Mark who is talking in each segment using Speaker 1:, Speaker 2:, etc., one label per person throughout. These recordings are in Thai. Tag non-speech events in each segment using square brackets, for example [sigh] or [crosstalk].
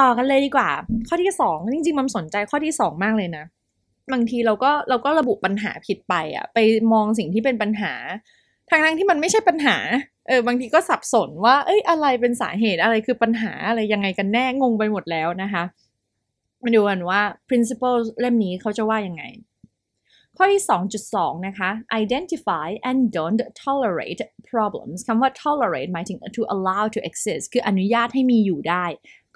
Speaker 1: ต่อกันเลยดีกว่าข้อที่สองจริงๆ มันสนใจข้อที่สองมากเลยนะ บางทีเราก็เราก็ระบุปัญหาผิดไปอะไปมองสิ่งที่เป็นปัญหา ทางทั้งที่มันไม่ใช่ปัญหาเออบางทีก็สับสนว่าเอ้ยอะไรเป็นสาเหตุอะไรคือปัญหาอะไรยังไงกันแน่งงไปหมดแล้วนะคะมาดูกันว่า principle เล่มนี้เขาจะว่ายังไง ข้อที่ 2.2 นะคะ identify and don't tolerate problems คำว่า tolerate หมายถึง to allow to exist คืออนุญาตให้มีอยู่ได้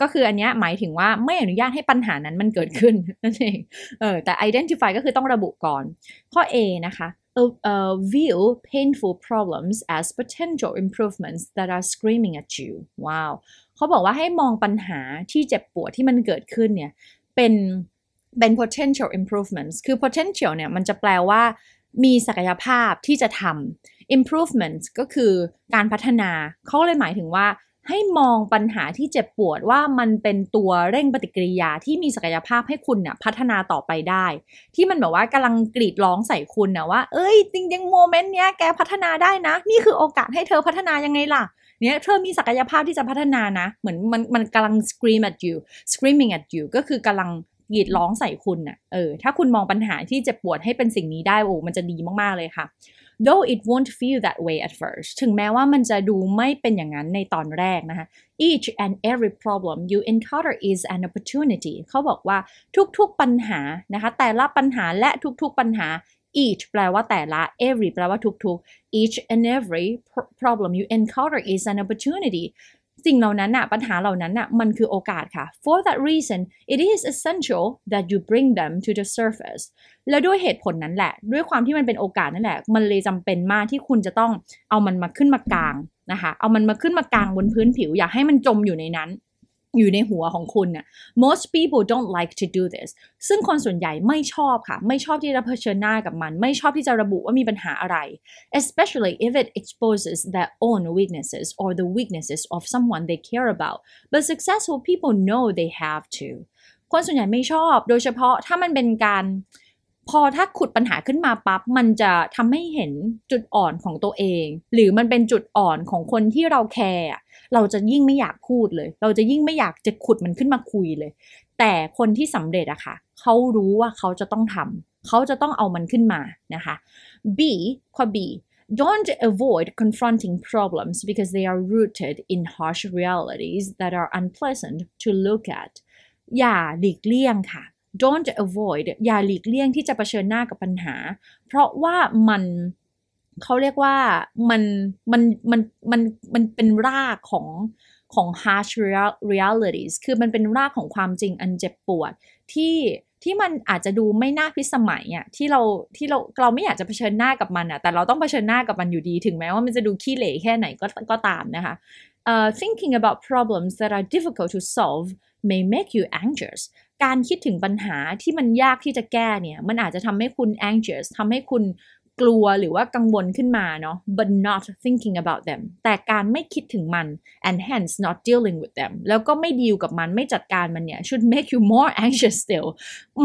Speaker 1: ก็คืออันนี้หมายถึงว่าไม่อนุญาตให้ปัญหานั้นมันเกิดขึ้นนั่นเองเออแต่ identify ก็คือต้องระบุก่อน ข้อ A นะคะ uh, view painful problems as potential improvements that are screaming at you ว้าวเขาบอกว่าให้มองปัญหาที่เจ็บปวดที่มันเกิดขึ้นเนี่ย เป็นเป็น potential improvements คือ potential เนี่ยมันจะแปลว่ามีศักยภาพที่จะทำ improvement s ก็คือการพัฒนาเขาเลยหมายถึงว่าให้มองปัญหาที่เจ็บปวดว่ามันเป็นตัวเร่งปฏิกิริยาที่มีศักยภาพให้คุณเนี่ยพัฒนาต่อไปได้ ที่มันแบบว่ากำลังกรีดร้องใส่คุณนะว่า เอ้ยจริงยังโมเมนต์เนี้ยแกพัฒนาได้นะ นี่คือโอกาสให้เธอพัฒนายังไงล่ะเนี่ยเธอมีศักยภาพที่จะพัฒนานะ เหมือนมันมันกำลัง scream at you screaming at you ก็คือกำลังกรีดร้องใส่คุณนะ่ะเออถ้าคุณมองปัญหาที่เจ็บปวดให้เป็นสิ่งนี้ได้โอ้มันจะดีมาก ๆเลยค่ะ though it won't feel that way at first ถึงแม้ว่ามันจะดูไม่เป็นอย่างนั้นในตอนแรกนะคะ each and every problem you encounter is an opportunity เขาบอกว่าทุกๆปัญหานะคะแต่ละปัญหาและทุกๆปัญหา each แปลว่าแต่ละ every แปลว่าทุกๆ each and every problem you encounter is an opportunity สิ่งเหล่านั้นน่ะปัญหาเหล่านั้นน่ะมันคือโอกาสค่ะ for that reason it is essential that you bring them to the surface แล้วด้วยเหตุผลนั้นแหละ ด้วยความที่มันเป็นโอกาสนั่นแหละ มันเลยจำเป็นมากที่คุณจะต้องเอามันมาขึ้นมากลางนะคะเอามันมาขึ้นมากลางบนพื้นผิวอย่าให้มันจมอยู่ในนั้นอยู่ในหัวของคุณน่ะ most people don't like to do this ซึ่งคนส่วนใหญ่ไม่ชอบค่ะ ไม่ชอบที่จะเผชิญหน้ากับมัน ไม่ชอบที่จะระบุว่ามีปัญหาอะไร especially if it exposes their own weaknesses or the weaknesses of someone they care about but successful people know they have to คนส่วนใหญ่ไม่ชอบ โดยเฉพาะถ้ามันเป็นการพอถ้าขุดปัญหาขึ้นมาปั๊บ มันจะทำให้เห็นจุดอ่อนของตัวเอง หรือมันเป็นจุดอ่อนของคนที่เราแคร์เราจะยิ่งไม่อยากพูดเลย เราจะยิ่งไม่อยากจะขุดมันขึ้นมาคุยเลย แต่คนที่สำเร็จอะคะ่ะเขารู้ว่าเขาจะต้องทำเขาจะต้องเอามันขึ้นมา นะคะ B ข้อ B Don't avoid confronting problems because they are rooted in harsh realities that are unpleasant to look at อย่าหลีกเลี่ยงค่ะ Don't avoid อย่าหลีกเลี่ยงที่จะะเผชิญหน้ากับปัญหา เพราะว่ามันเขาเรียกว่ามันมันมันมันมันเป็นรากของ ของ harsh realities คือมันเป็นรากของความจริงอันเจ็บปวดที่ที่มันอาจจะดูไม่น่าพิสมัยอ่ะที่เราที่เราเราไม่อยากจะเผชิญหน้ากับมันอ่ะแต่เราต้องเผชิญหน้ากับมันอยู่ดีถึงแม้ว่ามันจะดูขี้เหร่แค่ไหนก็ก็ตามนะคะ uh, thinking about problems that are difficult to solve may make you anxious การคิดถึงปัญหาที่มันยากที่จะแก้เนี่ยมันอาจจะทำให้คุณ anxious ทำให้คุณกลัวหรือว่ากังวลขึ้นมาเนาะ but not thinking about them แต่การไม่คิดถึงมัน and hence not dealing with them แล้วก็ไม่ดีลกับมันไม่จัดการมันเนี่ย should make you more anxious still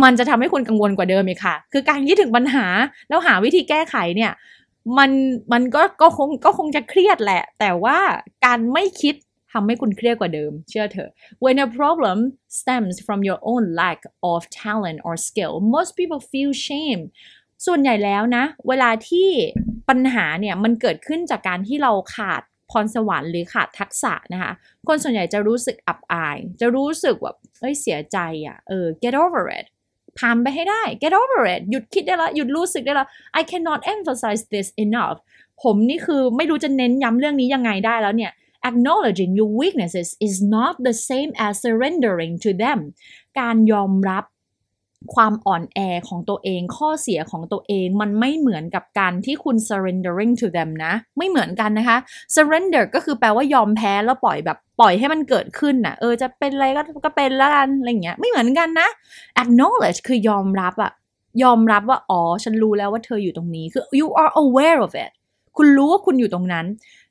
Speaker 1: มันจะทำให้คุณกังวลกว่าเดิมอีกค่ะ คือการคิดถึงปัญหา แล้วหาวิธีแก้ไขเนี่ย มันมันก็ก็คงก็คงจะเครียดแหละ แต่ว่าการไม่คิดทำให้คุณเครียดกว่าเดิมเชื่อเถอะ when a problem stems from your own lack of talent or skill most people feel shame ส่วนใหญ่แล้วนะ เวลาที่ปัญหาเนี่ย มันเกิดขึ้นจากการที่เราขาดพรสวรรค์หรือขาดทักษะนะคะคนส่วนใหญ่จะรู้สึกอับอาย จะรู้สึกว่า เอ้ยเสียใจอะ่ะ เออ get over it ผ่านไปให้ได้ get over it หยุดคิดได้ละหยุดรู้สึกได้ละ I cannot emphasize this enough ผมนี่คือไม่รู้จะเน้นย้ำเรื่องนี้ยังไงได้แล้วเนี่ย acknowledging your weaknesses is not the same as surrendering to them การยอมรับความอ่อนแอของตัวเองข้อเสียของตัวเองมันไม่เหมือนกับการที่คุณ surrendering to them นะ ไม่เหมือนกันนะคะ surrender ก็คือแปลว่ายอมแพ้แล้วปล่อยแบบ ปล่อยให้มันเกิดขึ้นนะ่ะเออจะเป็นอะไรก็ก็เป็นแล้วกัน อะไรเงี้ยไม่เหมือนกันนะ acknowledge คือยอมรับอะยอมรับว่า อ๋อฉันรู้แล้วว่าเธออยู่ตรงนี้คือ you are aware of it คุณรู้ว่าคุณอยู่ตรงนั้น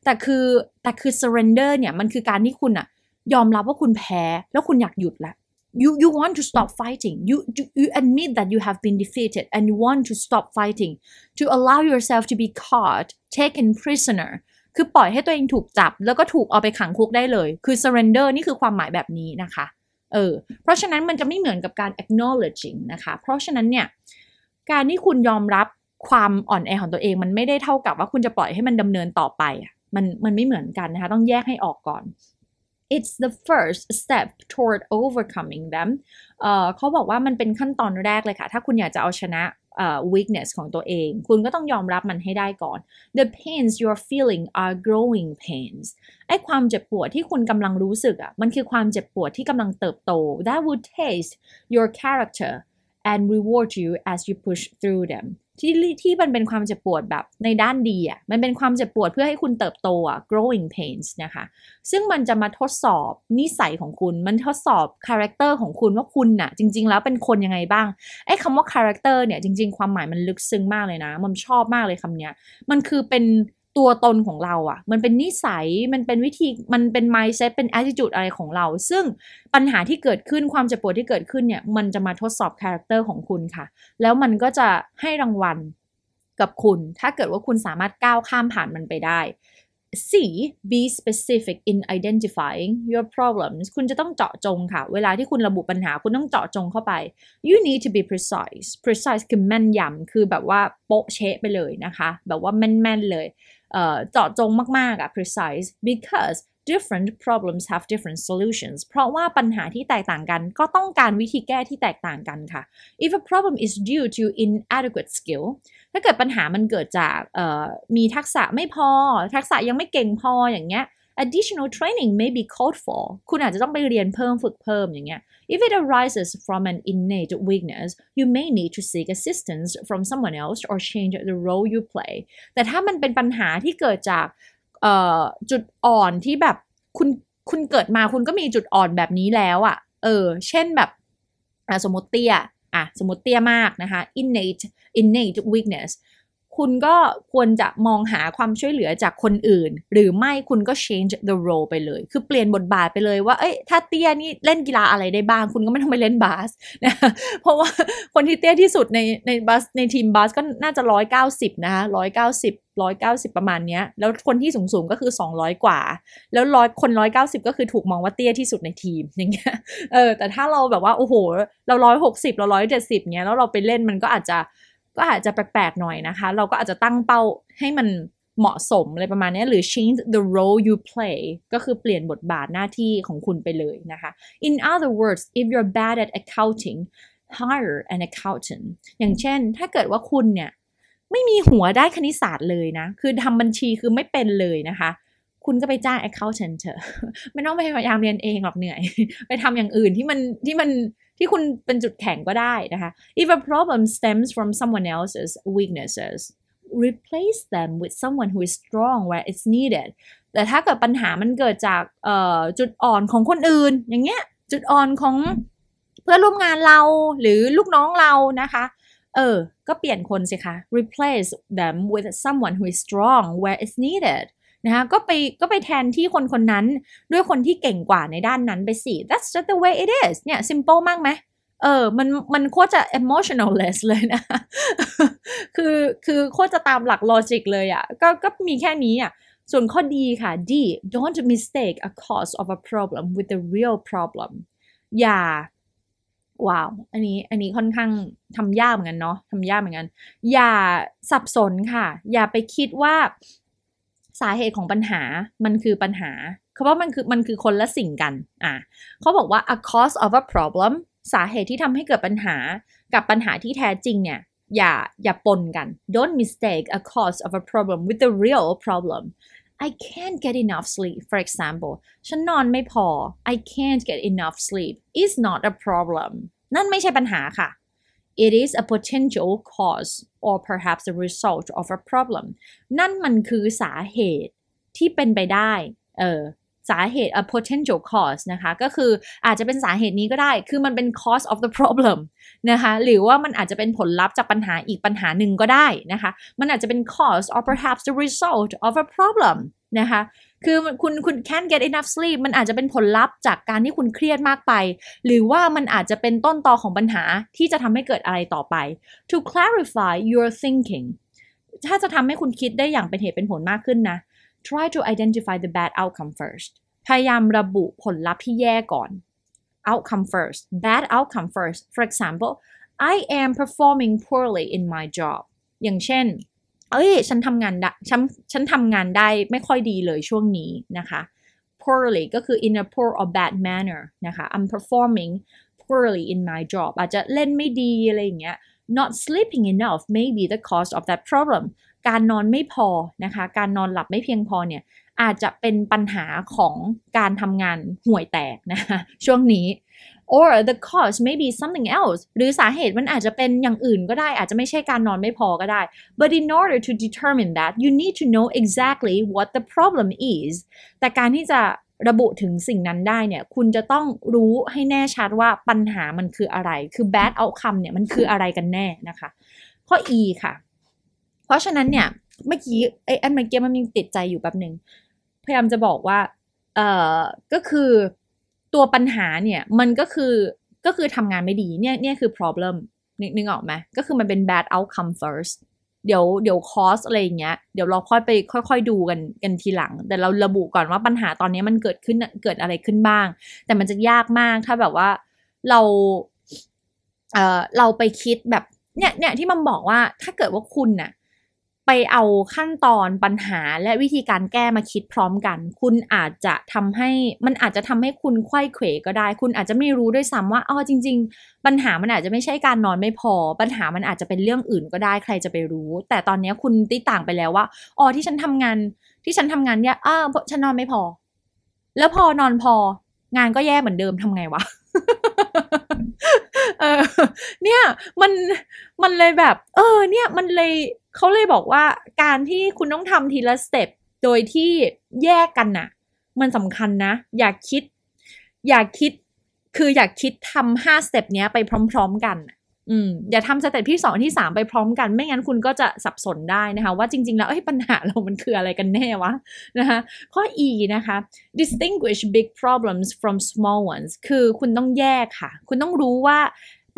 Speaker 1: แต่คือแต่คือ surrender เนี่ยมันคือการที่คุณอะยอมรับว่าคุณแพ้แล้วคุณอยากหยุดละ you you want to stop fighting you, you you admit that you have been defeated and you want to stop fighting to allow yourself to be caught taken prisoner คือปล่อยให้ตัวเองถูกจับแล้วก็ถูกเอาไปขังคุกได้เลย คือ surrender นี่คือความหมายแบบนี้นะคะ เออ เพราะฉะนั้นมันจะไม่เหมือนกับการ acknowledging นะคะ เพราะฉะนั้นเนี่ย การที่คุณยอมรับความอ่อนแอของตัวเองมันไม่ได้เท่ากับว่าคุณจะปล่อยให้มันดำเนินต่อไป มัน มันไม่เหมือนกันนะคะ ต้องแยกให้ออกก่อน it's the first step toward overcoming them เขาบอกว่ามันเป็นขั้นตอนแรกเลยค่ะ ถ้าคุณอยากจะเอาชนะ weakness ของตัวเอง คุณก็ต้องยอมรับมันให้ได้ก่อน the pains you're feeling are growing pains ไอ้ความเจ็บปวดที่คุณกำลังรู้สึกอ่ะ มันคือความเจ็บปวดที่กำลังเติบโต that would taste your character and reward you as you push through them ที่ที่มันเป็นความเจ็บปวดแบบในด้านดีอะ่ะมันเป็นความเจ็บปวดเพื่อให้คุณเติบโตอะ่ะ growing pains นะคะ ซึ่งมันจะมาทดสอบนิสัยของคุณมันทดสอบคาแรคเตอร์ของคุณว่าคุณน่ะ จริง ๆ แล้วเป็นคนยังไงบ้างไอ้คำว่าคาแรคเตอร์เนี่ยจริง ๆ ความหมายมันลึกซึ้งมากเลยนะ มันชอบมากเลยคำเนี้ย มันคือเป็นตัวตนของเราอะ่ะ มันเป็นนิสัยมันเป็นวิธีมันเป็น mindset เป็น attitude อะไรของเรา ซึ่งปัญหาที่เกิดขึ้นความเจ็บปวดที่เกิดขึ้นเนี่ย มันจะมาทดสอบคาแรคเตอร์ของคุณค่ะ แล้วมันก็จะให้รางวัลกับคุณ ถ้าเกิดว่าคุณสามารถก้าวข้ามผ่านมันไปได้ C be specific in identifying your problems คุณจะต้องเจาะจงค่ะ เวลาที่คุณระบุปัญหาคุณต้องเจาะจงเข้าไป you need to be precise precise คือแม่นยำคือแบบว่าโป๊ะเชะไปเลยนะคะ แบบว่าแม่นๆเลยเจาะจงมาก ๆอะ precise because different problems have different solutions เพราะว่าปัญหาที่แตกต่างกันก็ต้องการวิธีแก้ที่แตกต่างกันค่ะ if a problem is due to inadequate skill ถ้าเกิดปัญหามันเกิดจากมีทักษะไม่พอ ทักษะยังไม่เก่งพออย่างเงี้ย additional training may be called for คุณอาจจะต้องไปเรียนเพิ่ม ฝึกเพิ่มอย่างเงี้ย if it arises from an innate weakness you may need to seek assistance from someone else or change the role you play แต่ถ้ามันเป็นปัญหาที่เกิดจากจุดอ่อนที่แบบคุณคุณเกิดมาคุณก็มีจุดอ่อนแบบนี้แล้วอะ่ะเออเช่นแบบสมมติเตี้ยอ่ะสมมติเตี้ยมากนะคะ innate innate weakness คุณก็ควรจะมองหาความช่วยเหลือจากคนอื่น หรือไม่คุณก็ change the role ไปเลย คือเปลี่ยนบทบาทไปเลยว่าเอ้ยถ้าเตี้ยนี่เล่นกีฬาอะไรได้บ้าง คุณก็ไม่ต้องไปเล่นบาส นะ เพราะว่าคนที่เตี้ยที่สุดในในบาสในทีมบาสก็น่าจะร้0อยเกาสิบนะคะร้0อยเกาสิบร้อยเก้าสิบประมาณเนี้ย แล้วคนที่สูงสูงก็คือสองร้อยกว่าแล้วร้อยคนร้อยเก้าสิบก็คือถูกมองว่าเตี้ยที่สุดในทีมอย่างเงี้ยเออ แต่ถ้าเราแบบว่าโอ้โหเราร้อยหกสิบเราร้อยเจ็ดสิบเงี้ยแล้วเราไปเล่นมันก็อาจจะก็อาจจะแปลกๆหน่อยนะคะ เราก็อาจจะตั้งเป้าให้มันเหมาะสมอะไรประมาณนี้หรือ change the role you play ก็คือเปลี่ยนบทบาทหน้าที่ของคุณไปเลยนะคะ in other words if you're bad at accounting hire an accountant อย่างเช่นถ้าเกิดว่าคุณเนี่ยไม่มีหัวได้คณิตศาสตร์เลยนะ คือทำบัญชีคือไม่เป็นเลยนะคะ คุณก็ไปจ้าง accountant เถอะไม่ต้องไปพยายามเรียนเองหรอกเหนื่อย ไปทำอย่างอื่นที่มันที่มันที่คุณเป็นจุดแข็งก็ได้นะคะ if a problem stems from someone else's weaknesses replace them with someone who is strong where it's needed แต่ถ้าเกิดปัญหามันเกิดจากจุดอ่อนของคนอื่นอย่างเงี้ยจุดอ่อนของเพื่อนร่วมงานเราหรือลูกน้องเรานะคะ เออ ก็เปลี่ยนคนสิคะ replace them with someone who is strong where it's needed นะคะก็ไปก็ไปแทนที่คนคนนั้นด้วยคนที่เก่งกว่าในด้านนั้นไปสิ that's just the way it is เนี่ย simple มากไหม เออมันมันโคตรจะ emotionless a l เลยนะ คือคือโคตรจะตามหลัก logic เลยอะ่ะ ก็ก็มีแค่นี้อะ่ะ ส่วนข้อดีค่ะ D don't mistake a cause of a problem with the real problem อย่า ว้าว อันนี้อันนี้ค่อนข้างทำยากเหมือนกันเนาะทำยากเหมือนกัน อย่าสับสนค่ะ อย่าไปคิดว่าสาเหตุของปัญหา มันคือปัญหาเขาว่ามันคือมันคือคนละสิ่งกันอ่ะเขาบอกว่า a cause of a problem สาเหตุที่ทำให้เกิดปัญหา กับปัญหาที่แท้จริงเนี่ย อย่า อย่าปนกัน don't mistake a cause of a problem with the real problem I can't get enough sleep for example ฉันนอนไม่พอ I can't get enough sleep is not a problem นั่นไม่ใช่ปัญหาค่ะ it is a potential cause or perhaps a result of a problem นั่นมันคือสาเหตุที่เป็นไปได้เออสาเหตุ a potential cause นะคะ ก็คืออาจจะเป็นสาเหตุนี้ก็ได้ คือมันเป็น cause of the problem นะคะหรือว่ามันอาจจะเป็นผลลัพธ์จากปัญหาอีกปัญหาหนึ่งก็ได้นะคะมันอาจจะเป็น cause or perhaps the result of a problem นะคะ คือคุณคุณ can't get enough sleep มันอาจจะเป็นผลลัพธ์จากการที่คุณเครียดมากไป หรือว่ามันอาจจะเป็นต้นตอของปัญหาที่จะทำให้เกิดอะไรต่อไป to clarify your thinking ถ้าจะทำให้คุณคิดได้อย่างเป็นเหตุเป็นผลมากขึ้นนะ try to identify the bad outcome first พยายามระบุผลลัพธ์ที่แย่ก่อน outcome first bad outcome first for example I am performing poorly in my job อย่างเช่นเอ้ยฉันทำงานได้ฉันฉันทำงานได้ไม่ค่อยดีเลยช่วงนี้นะคะ poorly ก็คือ in a poor or bad manner นะคะ I'm performing poorly in my job อาจจะเล่นไม่ดี อะไรอย่างเงี้ย not sleeping enough may be the cause of that problem การนอนไม่พอ นะคะ การนอนหลับไม่เพียงพอเนี่ยอาจจะเป็นปัญหาของการทำงานห่วยแตกนะคะ ช่วงนี้ or the cause may be something else หรือสาเหตุมันอาจจะเป็นอย่างอื่นก็ได้ อาจจะไม่ใช่การนอนไม่พอก็ได้ but in order to determine that you need to know exactly what the problem is แต่การที่จะระบุถึงสิ่งนั้นได้เนี่ย คุณจะต้องรู้ให้แน่ชัดว่าปัญหามันคืออะไร คือ bad outcome เนี่ย มันคืออะไรกันแน่นะคะข้อ E ค่ะ เพราะฉะนั้นเนี่ย เมื่อกี้ไอ้อันเมื่อกี้มันมีติดใจอยู่แบบหนึ่งพยายามจะบอกว่า เอ่อ ก็คือตัวปัญหาเนี่ยมันก็คือก็คือทำงานไม่ดีเนี่ยเนี่ยคือ problem นึกนึกออกไหมก็คือมันเป็น bad outcome first เดี๋ยวเดี๋ยวคอสอะไรอย่างเงี้ยเดี๋ยวเราค่อยไปค่อย ๆดูกันกันทีหลัง แต่เราระบุก่อนว่าปัญหาตอนนี้มันเกิดขึ้นเกิดอะไรขึ้นบ้าง แต่มันจะยากมากถ้าแบบว่าเราเออเราไปคิดแบบเนี่ยเนี่ยที่มันบอกว่าถ้าเกิดว่าคุณน่ะไปเอาขั้นตอนปัญหาและวิธีการแก้มาคิดพร้อมกัน คุณอาจจะทำให้มันอาจจะทำให้คุณควยเขวก็ได้ คุณอาจจะไม่รู้ด้วยซ้ำว่าอ๋อจริง ๆ ปัญหามันอาจจะไม่ใช่การนอนไม่พอ ปัญหามันอาจจะเป็นเรื่องอื่นก็ได้ใครจะไปรู้ แต่ตอนนี้คุณติต่างไปแล้วว่าอ๋อที่ฉันทำงานที่ฉันทำงานเนี่ยอ้าฉันนอนไม่พอ แล้วพอนอนพอ งานก็แย่เหมือนเดิมทำไงวะเออเนี่ยมันมันเลยแบบ เออเนี่ยมันเลยเขาเลยบอกว่าการที่คุณต้องทำทีละสเต็ปโดยที่แยกกันน่ะ มันสำคัญนะ อย่าคิด อย่าคิดคืออยากคิดทำห้าสเต็ปเนี้ยไปพร้อมๆกันอืมอย่าทำสเต็ปที่สองที่สามไปพร้อมกัน ไม่งั้นคุณก็จะสับสนได้นะคะ ว่าจริง ๆ แล้วปัญหาเรา มันคืออะไรกันแน่วะนะคะข้อ E นะคะ distinguish big problems from small ones คือคุณต้องแยกค่ะ คุณต้องรู้ว่า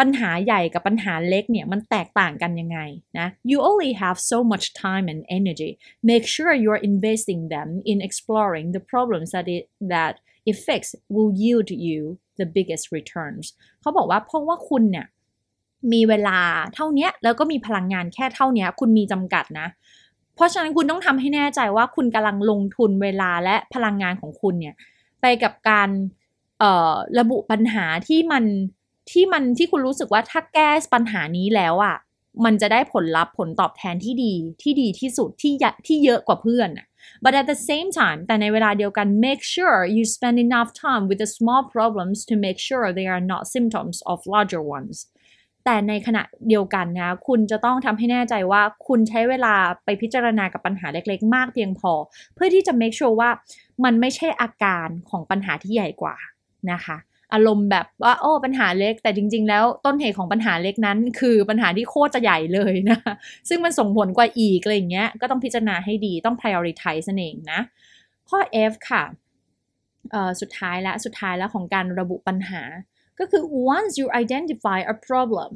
Speaker 1: ปัญหาใหญ่กับปัญหาเล็กเนี่ย มันแตกต่างกันยังไงนะ you only have so much time and energy make sure you're investing them in exploring the problems that it, that effects will yield you the biggest returns เขาบอกว่าเพราะว่าคุณเนี่ยมีเวลาเท่านี้แล้วก็มีพลังงานแค่เท่านี้คุณมีจำกัดนะ เพราะฉะนั้นคุณต้องทำให้แน่ใจว่าคุณกำลังลงทุนเวลาและพลังงานของคุณเนี่ยไปกับการระบุปัญหาที่มันที่มันที่คุณรู้สึกว่าถ้าแก้ปัญหานี้แล้วอะ่ะมันจะได้ผลลัพธ์ผลตอบแทนที่ดีที่ดีที่สุดที่ที่เยอะกว่าเพื่อน but at the same time แต่ในเวลาเดียวกัน make sure you spend enough time with the small problems to make sure they are not symptoms of larger ones แต่ในขณะเดียวกันนะคุณจะต้องทำให้แน่ใจว่าคุณใช้เวลา ไปพิจารณากับปัญหาเล็กๆ มากเพียงพอ เพื่อที่จะ make sure ว่ามันไม่ใช่อาการของปัญหาที่ใหญ่กว่า นะคะ อารมณ์แบบว่า โอ้ ปัญหาเล็กแต่จริงๆแล้วต้นเหตุของปัญหาเล็กนั้น คือปัญหาที่โคตรจะใหญ่เลยนะ ซึ่งมันส่งผลกว่าอีกอะไรเงี้ยก็ต้องพิจารณาให้ดีต้อง prioritize นั่นเองนะข้อ F ค่ะสุดท้ายและสุดท้ายแล้วของการระบุปัญหาก็คือ once you identify a problem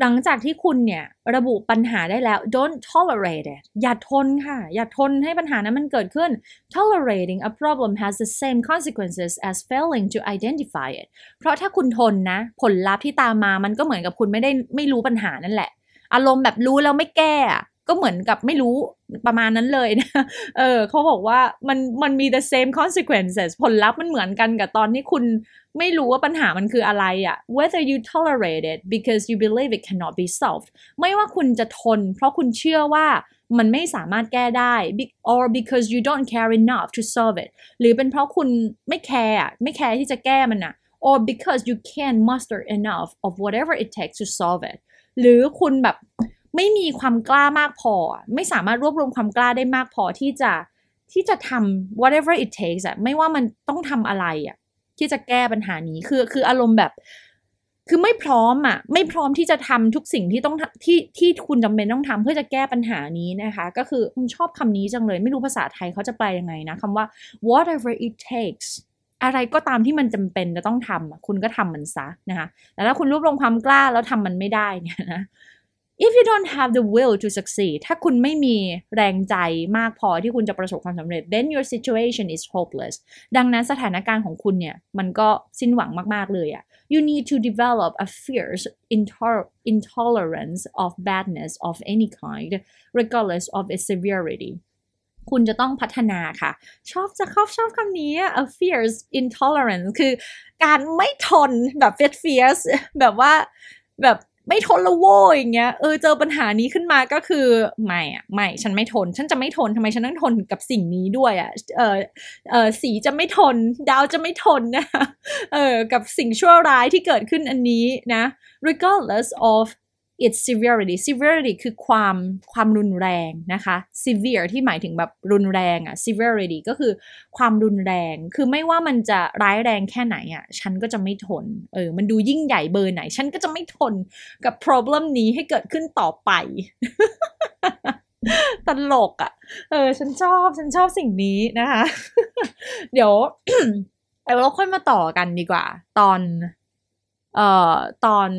Speaker 1: หลังจากที่คุณเนี่ยระบุปัญหาได้แล้ว don't tolerate it อย่าทนค่ะ อย่าทนให้ปัญหานั้นมันเกิดขึ้น tolerating a problem has the same consequences as failing to identify it เพราะถ้าคุณทนนะผลลัพธ์ที่ตามมามันก็เหมือนกับคุณไม่ได้ไม่รู้ปัญหานั่นแหละ อารมณ์แบบรู้แล้วไม่แก้ก็เหมือนกับไม่รู้ประมาณนั้นเลยนะ เออเขาบอกว่ามันมันมี the same consequences ผลลัพธ์มันเหมือนกันกับตอนที่คุณไม่รู้ว่าปัญหามันคืออะไรอะ whether you tolerate it because you believe it cannot be solved ไม่ว่าคุณจะทนเพราะคุณเชื่อว่ามันไม่สามารถแก้ได้ or because you don't care enough to solve it หรือเป็นเพราะคุณไม่แคร์ไม่แคร์ที่จะแก้มันอะ or because you can't muster enough of whatever it takes to solve it หรือคุณแบบไม่มีความกล้ามากพอ ไม่สามารถรวบรวมความกล้าได้มากพอที่จะที่จะทำ whatever it takes อะไม่ว่ามันต้องทำอะไรอะที่จะแก้ปัญหานี้ คือคืออารมณ์แบบ คือไม่พร้อมอะไม่พร้อมที่จะทำทุกสิ่งที่ต้องที่ที่คุณจำเป็นต้องทำเพื่อจะแก้ปัญหานี้นะคะ ก็คือผมชอบคำนี้จังเลย ไม่รู้ภาษาไทยเขาจะแปลยังไงนะคำว่า whatever it takes อะไรก็ตามที่มันจำเป็นจะต้องทำคุณก็ทำมันซะนะคะแต่ถ้าคุณรวบรวมความกล้าแล้วทำมันไม่ได้เนี่ยนะ if you don't have the will to succeed ถ้าคุณไม่มีแรงใจมากพอที่คุณจะประสบความสำเร็จ then your situation is hopeless ดังนั้นสถานการณ์ของคุณเนี่ย มันก็สิ้นหวังมากๆเลยอะ you need to develop a fierce intolerance of badness of any kind regardless of its severity คุณจะต้องพัฒนาค่ะ ชอบจะชอบชอบคำนี้ a fierce intolerance คือการไม่ทนแบบ fierce แบบว่าแบบไม่ทนละโว้อย่างเงี้ยเออเจอปัญหานี้ขึ้นมาก็คือ ไม่อะไม่ฉันไม่ทน ฉันจะไม่ทนทำไมฉันต้องทนกับสิ่งนี้ด้วยอะเออเออสีจะไม่ทน ดาวจะไม่ทนนะเออกับสิ่งชั่วร้ายที่เกิดขึ้นอันนี้นะ regardless of its severity severity คือความความรุนแรงนะคะ severe ที่หมายถึงแบบรุนแรงอะ severity ก็คือความรุนแรง คือไม่ว่ามันจะร้ายแรงแค่ไหนอะฉันก็จะไม่ทน เออ มันดูยิ่งใหญ่เบอร์ไหน ฉันก็จะไม่ทนกับ problem นี้ให้เกิดขึ้นต่อไป ตลกอะเออ ฉันชอบ ฉันชอบสิ่งนี้นะคะ เดี๋ยวเราค่อยมาต่อกันดีกว่า ตอน เอ่อ ตอน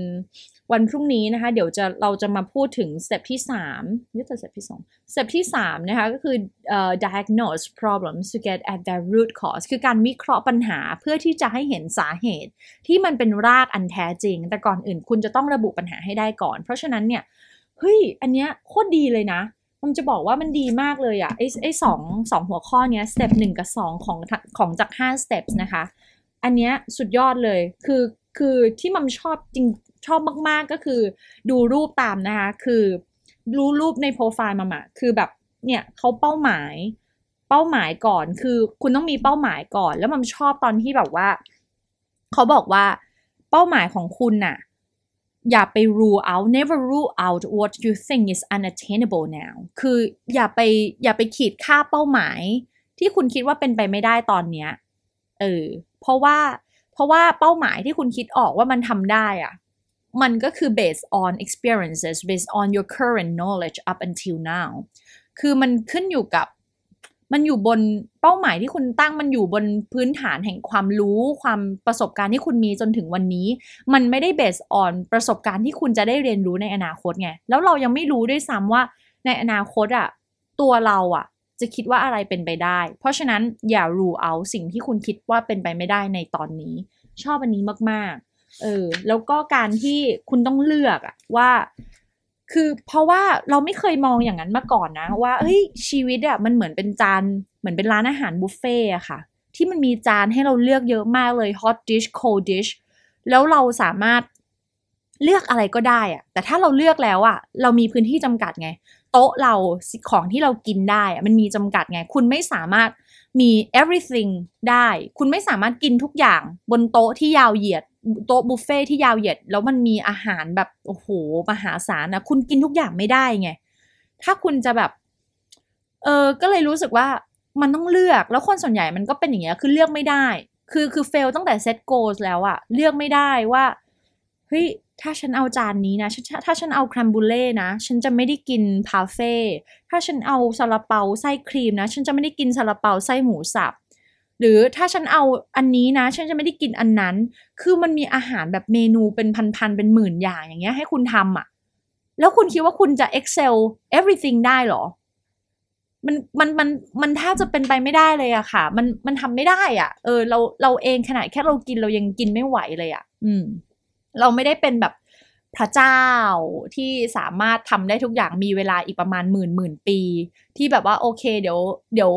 Speaker 1: วันพรุ่งนี้นะคะ เดี๋ยวจะเราจะมาพูดถึงสเต็ปที่3นี่จต่สเต็ปที่2สเต็ปที่ 3 นะคะ ก็คือ uh, diagnose problems to get at t h e r o o t cause คือการวิเคราะห์ปัญหาเพื่อที่จะให้เห็นสาเหตุที่มันเป็นรากอันแท้จริง แต่ก่อนอื่นคุณจะต้องระบุปัญหาให้ได้ก่อน เพราะฉะนั้นเนี่ยเฮ้ยอันเนี้ยโคตรดีเลยนะ ผมจะบอกว่ามันดีมากเลยอะไอ้ไอ้สองสองหัวข้อเนี้ยสเต็ปหนึ่งกับสองของของจากห้าสเต็ปนะคะอันเนี้ยสุดยอดเลยคือคือที่มัมชอบจริงชอบมาก ๆ ก็คือดูรูปตามนะคะคือรู้รูปในโปรไฟล์มามาคือแบบเนี่ยเขาเป้าหมาย เป้าหมายก่อนคือ คุณต้องมีเป้าหมายก่อน แล้วมันชอบตอนที่แบบว่า เขาบอกว่า เป้าหมายของคุณน่ะอย่าไป rule out never rule out what you think is unattainable now คืออย่าไปอย่าไปขีดค่าเป้าหมาย ที่คุณคิดว่าเป็นไปไม่ได้ตอนเนี้ยเออเพราะว่าเพราะว่าเป้าหมายที่คุณคิดออกว่ามันทำได้อะมันก็คือ based on experiences based on your current knowledge up until now คือมันขึ้นอยู่กับมันอยู่บนเป้าหมายที่คุณตั้งมันอยู่บนพื้นฐานแห่งความรู้ ความประสบการณ์ที่คุณมีจนถึงวันนี้ มันไม่ได้ based on ประสบการณ์ที่คุณจะได้เรียนรู้ในอนาคตไง แล้วเรายังไม่รู้ด้วยซ้ำว่าในอนาคตอะตัวเราอะจะคิดว่าอะไรเป็นไปได้ เพราะฉะนั้นอย่า rule out สิ่งที่คุณคิดว่าเป็นไปไม่ได้ในตอนนี้ ชอบอันนี้มากๆเออ แล้วก็การที่คุณต้องเลือกอะว่า คือเพราะว่าเราไม่เคยมองอย่างนั้นมาก่อนนะว่าเฮ้ยชีวิตอะมันเหมือนเป็นจาน เหมือนเป็นร้านอาหารบุฟเฟ่อะค่ะ ที่มันมีจานให้เราเลือกเยอะมากเลยฮอตดิชโคลดิช แล้วเราสามารถเลือกอะไรก็ได้อะแต่ถ้าเราเลือกแล้วอะเรามีพื้นที่จำกัดไง โต๊ะเราของที่เรากินได้อะมันมีจำกัดไง คุณไม่สามารถมี everything ได้คุณไม่สามารถกินทุกอย่างบนโต๊ะที่ยาวเหยียดโต๊ะบุฟเฟ่ที่ยาวเหยียดแล้วมันมีอาหารแบบโอ้โหมหาศาลนะคุณกินทุกอย่างไม่ได้ไง ถ้าคุณจะแบบเออก็เลยรู้สึกว่ามันต้องเลือกแล้วคนส่วนใหญ่มันก็เป็นอย่างเงี้ยคือเลือกไม่ได้คือคือเฟลตั้งแต่เซตโกส แล้วอะเลือกไม่ได้ว่า เฮ้ยถ้าฉันเอาจานนี้นะถ้าฉันเอาครัมบูเล่นะฉันจะไม่ได้กินพาเฟ่ถ้าฉันเอาซาลาเปาไส้ครีมนะฉันจะไม่ได้กินซาลาเปาไส้หมูสับหรือถ้าฉันเอาอันนี้นะฉันจะไม่ได้กินอันนั้น คือมันมีอาหารแบบเมนูเป็นพันๆเป็นหมื่นอย่างอย่างเงี้ยให้คุณทำอะ่ะ แล้วคุณคิดว่าคุณจะ excel everything ได้หรอมันมันมันมันแทบจะเป็นไปไม่ได้เลยอะค่ะ มันมันทำไม่ได้อะ่ะ เออ เราเราเองขนาดแค่เรากินเรายังกินไม่ไหวเลยอะ่ะ อืม เราไม่ได้เป็นแบบพระเจ้าที่สามารถทำได้ทุกอย่างมีเวลาอีกประมาณหมื่นหมื่นปี ที่แบบว่าโอเคเดี๋ยว เดี๋ยว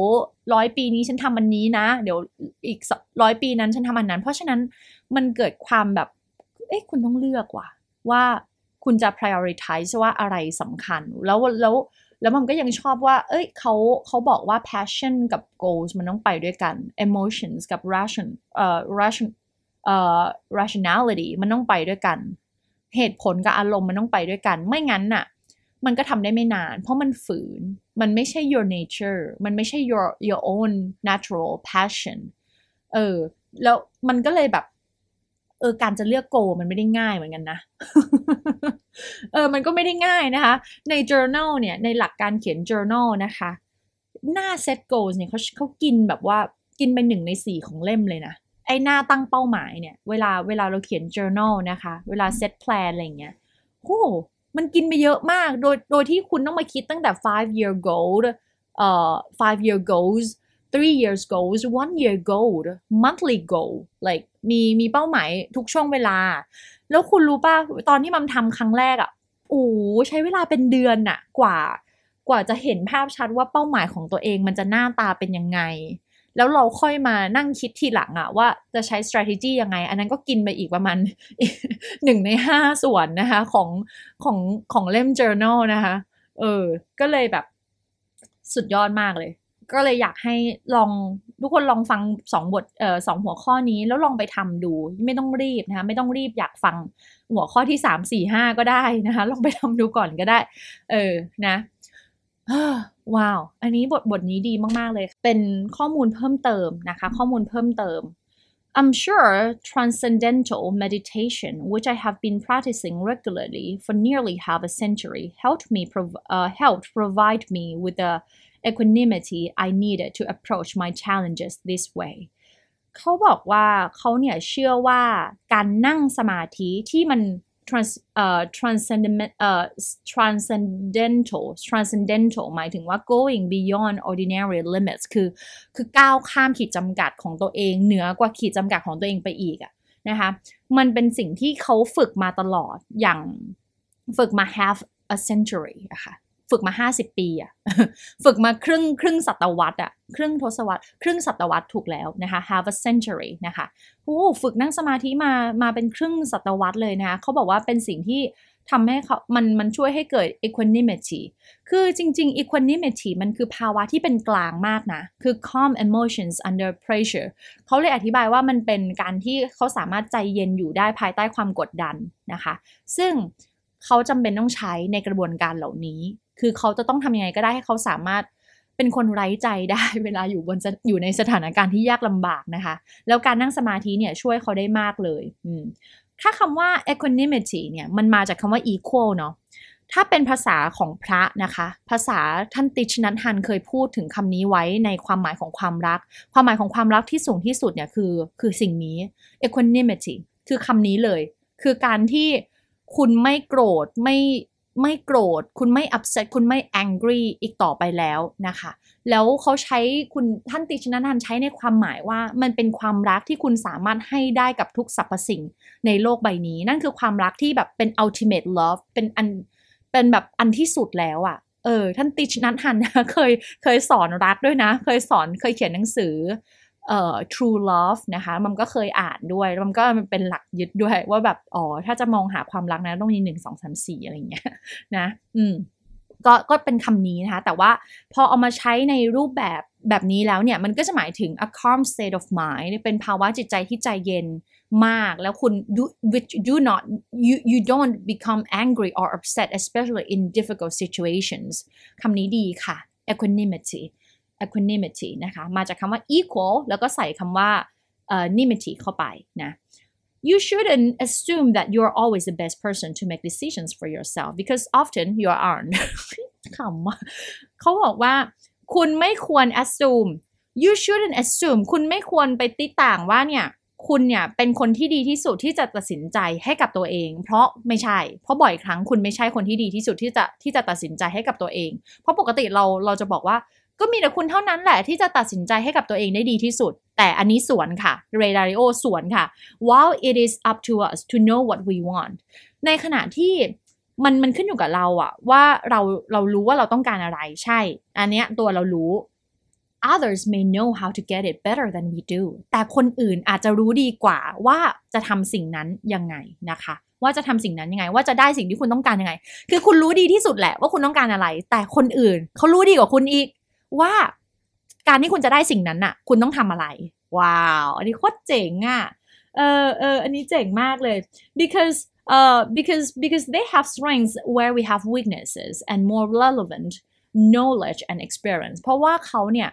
Speaker 1: ร้อยปีนี้ฉันทำอันนี้นะ เดี๋ยวอีกร้อยปีนั้นฉันทำอันนั้น เพราะฉะนั้นมันเกิดความแบบ เอ๊ะ คุณต้องเลือกว่ะว่าคุณจะ prioritize ว่าอะไรสำคัญ แล้วแล้วแล้วมันก็ยังชอบว่า เอ้ยเขาเขาบอกว่า passion กับ goals มันต้องไปด้วยกัน emotions กับ ration เอ่อ ration เอ่อ rationality มันต้องไปด้วยกันเหตุผลกับอารมณ์มันต้องไปด้วยกัน ไม่งั้นน่ะ มันก็ทำได้ไม่นาน เพราะมันฝืน มันไม่ใช่ your nature มันไม่ใช่ your your own natural passion เออ แล้วมันก็เลยแบบ เออ การจะเลือกโก มันไม่ได้ง่ายเหมือนกันนะ เออ มันก็ไม่ได้ง่ายนะคะ ใน journal เนี่ย ในหลักการเขียน journal นะคะ หน้า set goals เนี่ยเขาเขากินแบบว่ากินไปหนึ่งในสี่ของเล่มเลยนะไอหน้าตั้งเป้าหมายเนี่ยเวลาเวลาเราเขียน journal นะคะ เวลา set plan อะไรเงี้ยโอ้ มันกินไปเยอะมากโดยโดยที่คุณต้องมาคิดตั้งแต่ five year goal เอ่อ five year goals three years goals one year goal monthly goal like มีมีเป้าหมายทุกช่วงเวลา แล้วคุณรู้ป่ะ ตอนที่มัมทำครั้งแรกอะ่ะโอ้ใช้เวลาเป็นเดือนน่ะกว่ากว่าจะเห็นภาพชัดว่าเป้าหมายของตัวเองมันจะหน้าตาเป็นยังไงแล้วเราค่อยมานั่งคิดทีหลังอะว่าจะใช้ strategy ยังไง อันนั้นก็กินไปอีกประมาณหนึ่งในห้าส่วนนะคะ ของของของเล่ม journal นะคะ เออ ก็เลยแบบ สุดยอดมากเลย ก็เลยอยากให้ลอง ทุกคนลองฟังสองบทเอ่อสองหัวข้อนี้ แล้วลองไปทำดู ไม่ต้องรีบนะคะไม่ต้องรีบอยากฟังหัวข้อที่สามสี่ห้าก็ได้นะคะ ลองไปทำดูก่อนก็ได้ เออนะว้าว อันนี้บท บท นี้ดีมาก ๆ เลย เป็นข้อมูลเพิ่มเติมนะคะ ข้อมูลเพิ่มเติม I'm sure transcendental meditation, which I have been practicing regularly for nearly half a century, helped me prov- uh, helped provide me with the equanimity I needed to approach my challenges this way. เขาบอกว่าเขาเนี่ยเชื่อว่าการนั่งสมาธิที่มัน trans เอ่อ transcendental เอ่อ transcendental transcendental หมายถึงว่า going beyond ordinary limits คือ คือก้าวข้ามขีดจำกัดของตัวเอง เหนือกว่าขีดจำกัดของตัวเองไปอีกอะนะคะ มันเป็นสิ่งที่เขาฝึกมาตลอด อย่างฝึกมา half a century นะคะฝึกมาห้าสิบปีอะฝึกมาครึ่ง ครึ่งศตวรรษอะครึ่งทศวรรษ ครึ่งศตวรรษถูกแล้วนะคะ half a century นะคะโอ้ฝึกนั่งสมาธิมา มาเป็นครึ่งศตวรรษเลยนะคะเขาบอกว่าเป็นสิ่งที่ทำให้เขามัน มันช่วยให้เกิด equanimity คือจริงๆ equanimity มันคือภาวะที่เป็นกลางมากนะ คือ calm emotions under pressure เขาเลยอธิบายว่ามันเป็นการที่เขาสามารถใจเย็นอยู่ได้ภายใต้ความกดดันนะคะ ซึ่งเขาจำเป็นต้องใช้ในกระบวนการเหล่านี้คือเขาจะต้องทำยังไงก็ได้ให้เขาสามารถเป็นคนไร้ใจได้เวลาอยู่บนอยู่ในสถานการณ์ที่ยากลำบากนะคะแล้วการนั่งสมาธิเนี่ยช่วยเขาได้มากเลยถ้าคำว่า equanimity เนี่ยมันมาจากคำว่า equal เนาะถ้าเป็นภาษาของพระนะคะ ภาษาท่านติชนันทฮันเคยพูดถึงคำนี้ไว้ในความหมายของความรัก ความหมายของความรักที่สูงที่สุดเนี่ยคือ คือสิ่งนี้ equanimity คือคำนี้เลย คือการที่คุณไม่โกรธไม่ไม่โกรธ คุณไม่ับเซตคุณไม่องกรีอีกต่อไปแล้วนะคะ แล้วเขาใช้คุณท่านติชนะนันใช้ในความหมายว่ามันเป็นความรักที่คุณสามารถให้ได้กับทุกสรรพสิ่ง ในโลกใบนี้นั่นคือความรักที่แบบเป็น ultimate love เป็นอันเป็นแบบอันที่สุดแล้วอะ่ะเออ ท่านติชนัทันนะเคยเคยสอนรักด้วยนะ เคยสอนเคยเขียนหนังสือเอ่อ True Love นะคะ มันก็เคยอ่านด้วย มันก็มันเป็นหลักยึดด้วยว่าแบบ อ๋อ ถ้าจะมองหาความรักนะต้องมีหนึ่งสองสามสี่อะไรเงี้ยนะ อืมก็ก็เป็นคำนี้นะคะ แต่ว่า พอเอามาใช้ในรูปแบบแบบนี้แล้วเนี่ย มันก็จะหมายถึง a calm state of mind เป็นภาวะจิตใจที่ใจเย็นมากแล้วคุณ do which do not you you don't become angry or upset especially in difficult situations คำนี้ดีค่ะ equanimity equanimity นะคะ มาจากคำว่า equal แล้วก็ใส่คำว่า uh, nimity เข้าไปนะ you shouldn't assume that you're always the best person to make decisions for yourself because often you aren't คำว่าเขาบอกว่าคุณไม่ควร assume you shouldn't assume คุณไม่ควรไปติต่างว่าเนี่ยคุณเนี่ยเป็นคนที่ดีที่สุดที่จะตัดสินใจให้กับตัวเอง เพราะไม่ใช่ เพราะบ่อยครั้งคุณไม่ใช่คนที่ดีที่สุดที่จะที่จะตัดสินใจให้กับตัวเอง เพราะปกติเราเราจะบอกว่าก็มีแต่คุณเท่านั้นแหละ ที่จะตัดสินใจให้กับตัวเองได้ดีที่สุด แต่อันนี้สวนค่ะเรดาริโอสวนค่ะ while it is up to us to know what we want ในขณะที่มันมันขึ้นอยู่กับเราอะว่าเราเรารู้ว่าเราต้องการอะไรใช่ อันเนี้ยตัวเรารู้ others may know how to get it better than we do แต่คนอื่นอาจจะรู้ดีกว่าว่าจะทำสิ่งนั้นยังไงนะคะ ว่าจะทำสิ่งนั้นยังไง ว่าจะได้สิ่งที่คุณต้องการยังไง คือคุณรู้ดีที่สุดแหละ ว่าคุณต้องการอะไร แต่คนอื่นเขารู้ดีกว่าคุณอีกว่าการที่คุณจะได้สิ่งนั้นน่ะคุณต้องทำอะไร ว้าว อันนี้โคตรเจ๋งอะ่ะเออเอออันนี้เจ๋งมากเลย because uh because because they have strengths where we have weaknesses and more relevant knowledge and experience เพราะว่าเขาเนี่ย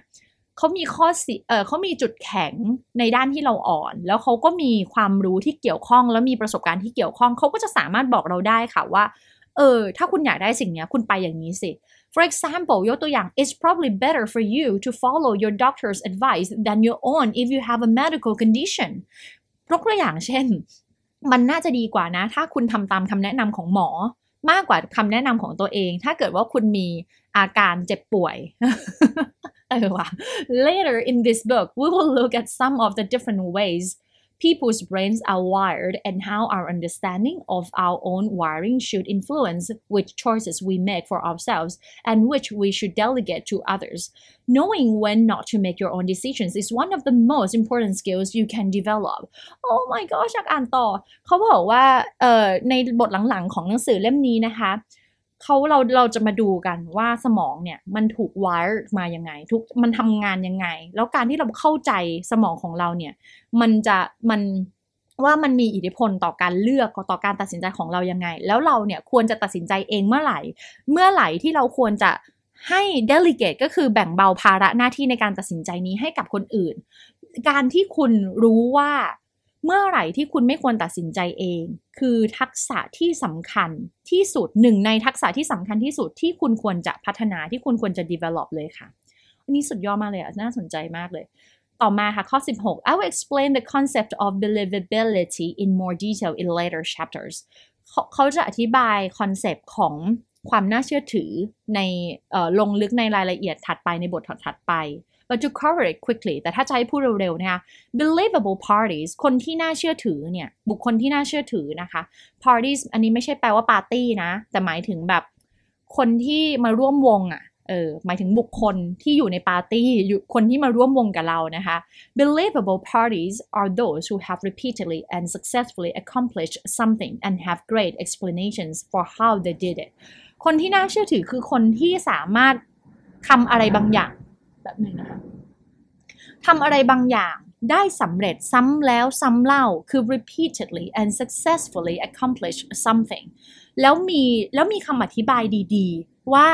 Speaker 1: เขามีข้อสิเออเขามีจุดแข็งในด้านที่เราอ่อน แล้วเขาก็มีความรู้ที่เกี่ยวข้องแล้วมีประสบการณ์ที่เกี่ยวข้อง เขาก็จะสามารถบอกเราได้ค่ะว่าเออถ้าคุณอยากได้สิ่งนี้คุณไปอย่างนี้สิ For example, ยกตัวอย่าง it's probably better for you to follow your doctor's advice than your own if you have a medical condition ยกตัวอย่างเช่น มันน่าจะดีกว่านะถ้าคุณทำตามคำแนะนำของหมอถ้าเกิดว่าคุณมีอาการเจ็บป่วย [laughs] [laughs] later in this book we will look at some of the different ways people's brains are wired and how our understanding of our own wiring should influence which choices we make for ourselves and which we should delegate to others. Knowing when not to make your own decisions is one of the most important skills you can develop. Oh my gosh อ่านต่อ เขาบอกว่าเอ่อในบทหลังๆของหนังสือเล่มนี้นะคะเขาเราเราจะมาดูกันว่าสมองเนี่ยมันถูกวายมายังไง ทุกมันทำงานยังไง แล้วการที่เราเข้าใจสมองของเราเนี่ย มันจะมันว่ามันมีอิทธิพลต่อการเลือกต่อการตัดสินใจของเรายังไง แล้วเราเนี่ยควรจะตัดสินใจเองเมื่อไหร่ เมื่อไหร่ที่เราควรจะให้ delegate ก็คือแบ่งเบาภาระหน้าที่ในการตัดสินใจนี้ให้กับคนอื่น การที่คุณรู้ว่าเมื่อไหร่ที่คุณไม่ควรตัดสินใจเอง คือทักษะที่สำคัญที่สุดหนึ่งในทักษะที่สำคัญที่สุดที่คุณควรจะพัฒนาที่คุณควรจะ develop เลยค่ะ อันนี้สุดยอดมากเลยอ่ะน่าสนใจมากเลย ต่อมาค่ะข้อ 16 I will explain the concept of believability in more detail in later chapters เขาจะอธิบายคอนเซปต์ของความน่าเชื่อถือในลงลึกในรายละเอียดถัดไปในบทถัดไป but to cover it quickly แต่ถ้าจะให้พูดเร็วๆนะคะ believable parties คนที่น่าเชื่อถือเนี่ย บุคคลที่น่าเชื่อถือนะคะ parties อันนี้ไม่ใช่แปลว่าปาร์ตี้นะ แต่หมายถึงแบบคนที่มาร่วมวงอะ่ะเออ หมายถึงบุคคลที่อยู่ในปาร์ตี้ คนที่มาร่วมวงกับเรานะคะ believable parties are those who have repeatedly and successfully accomplished something and have great explanations for how they did it คนที่น่าเชื่อถือคือคนที่สามารถทำอะไรบางอย่างแบบหนึ่งนะคะทำอะไรบางอย่างได้สำเร็จซ้ำแล้ว ซ้ำเล่าคือ repeatedly and successfully accomplish something แล้วมีแล้วมีคำอธิบายดีๆ ว่า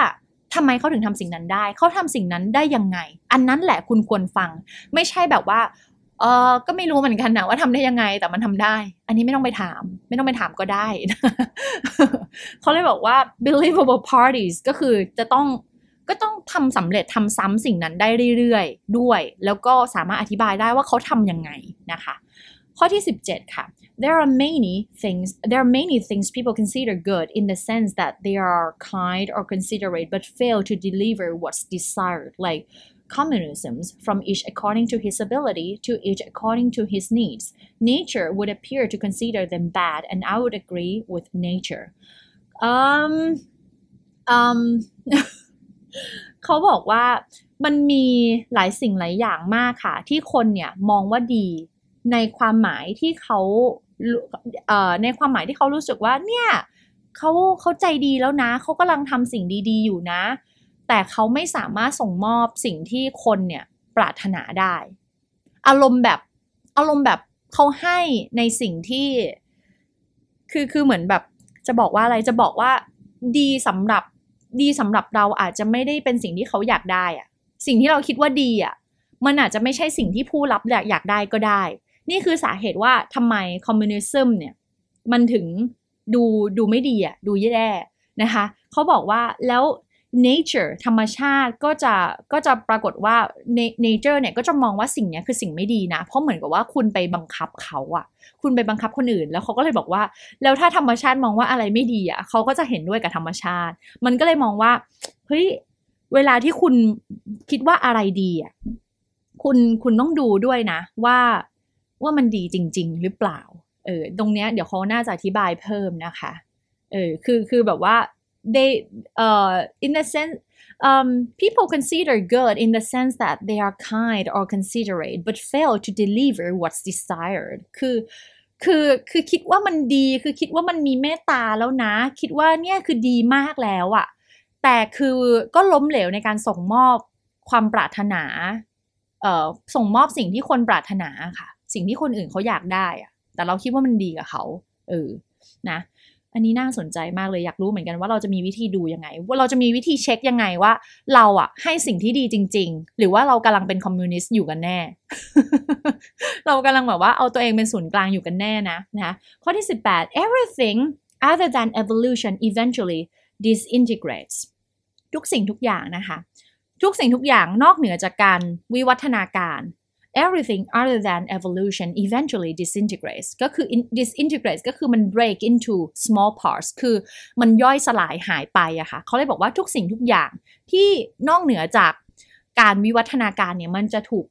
Speaker 1: ทำไมเขาถึงทำสิ่งนั้นได้ เขาทำสิ่งนั้นได้ยังไง อันนั้นแหละคุณควรฟัง ไม่ใช่แบบว่าเออก็ไม่รู้เหมือนกันนะว่าทำได้ยังไงแต่มันทำได้ อันนี้ไม่ต้องไปถาม ไม่ต้องไปถามก็ได้ เขาเลยบอกว่า believable parties ก็คือจะต้องก็ต้องทำสำเร็จทำซ้ำสิ่งนั้นได้เรื่อยๆ ด้วยแล้วก็สามารถอธิบายได้ว่าเขาทํำยังไงนะคะข้อที่17ค่ะ there are many things there are many things people consider good in the sense that they are kind or considerate but fail to deliver what's desired like communisms from each according to his ability to each according to his needs. Nature would appear to consider them bad, and I would agree with nature. Um, um. เขาบอกว่ามันมีหลายสิ่งหลายอย่างมากค่ะ ที่คนเนี่ยมองว่าดีในความหมายที่เขาในความหมายที่เขารู้สึกว่าเนี่ย เขาเขาใจดีแล้วนะ เขากำลังทำสิ่งดีๆอยู่นะ แต่เขาไม่สามารถส่งมอบสิ่งที่คนเนี่ยปรารถนาได้ อารมณ์แบบอารมณ์แบบเขาให้ในสิ่งที่ คือคือเหมือนแบบจะบอกว่าอะไรจะบอกว่าดีสำหรับดีสำหรับเราอาจจะไม่ได้เป็นสิ่งที่เขาอยากได้อะสิ่งที่เราคิดว่าดีอะมันอาจจะไม่ใช่สิ่งที่ผู้รับอยากได้ก็ได้ นี่คือสาเหตุว่าทำไมคอมมิวนิสต์เนี่ย มันถึงดูดูไม่ดีอะดูแย่ นะคะ เขาบอกว่าแล้ว nature ธรรมชาติก็จะก็จะปรากฏว่า nature เนี่ยก็จะมองว่าสิ่งนี้คือสิ่งไม่ดีนะ เพราะเหมือนกับว่าคุณไปบังคับเขาอะคุณไปบังคับคนอื่น แล้วเขาก็เลยบอกว่า แล้วถ้าธรรมชาติมองว่าอะไรไม่ดีอะเขาก็จะเห็นด้วยกับธรรมชาติ มันก็เลยมองว่าเฮ้ยเวลาที่คุณคิดว่าอะไรดีอะคุณคุณต้องดูด้วยนะ ว่าว่ามันดีจริง ๆ หรือเปล่าเออตรงเนี้ยเดี๋ยวเขาน่าจะอธิบายเพิ่มนะคะ เออคือคือแบบว่า they uh, in the sense um, people consider good in the sense that they are kind or considerate but fail to deliver what's desired คือ คือ คือคิดว่ามันดี คือคิดว่ามันมีเมตตาแล้วนะ คิดว่าเนี่ยคือดีมากแล้วอะแต่คือก็ล้มเหลวในการส่งมอบความปรารถนา เอ่อ ส่งมอบสิ่งที่คนปรารถนาค่ะ สิ่งที่คนอื่นเขาอยากได้อะแต่เราคิดว่ามันดีกับเขา เออ นะอันนี้น่าสนใจมากเลยอยากรู้เหมือนกันว่าเราจะมีวิธีดูยังไง ว่าเราจะมีวิธีเช็คยังไงว่าเราอะให้สิ่งที่ดีจริง ๆ หรือว่าเรากำลังเป็นคอมมิวนิสต์อยู่กันแน่ เรากำลังแบบว่าเอาตัวเองเป็นศูนย์กลางอยู่กันแน่นะนะข้อที่ 18 everything other than evolution eventually disintegrates ทุกสิ่งทุกอย่างนะคะ ทุกสิ่งทุกอย่างนอกเหนือจากการวิวัฒนาการ everything other than evolution eventually disintegrates ก็คือ disintegrates ก็คือมัน break into small parts คือมันย่อยสลายหายไปอะค่ะเขาเลยบอกว่าทุกสิ่งทุกอย่างที่นอกเหนือจากการวิวัฒนาการเนี่ย มันจะถูก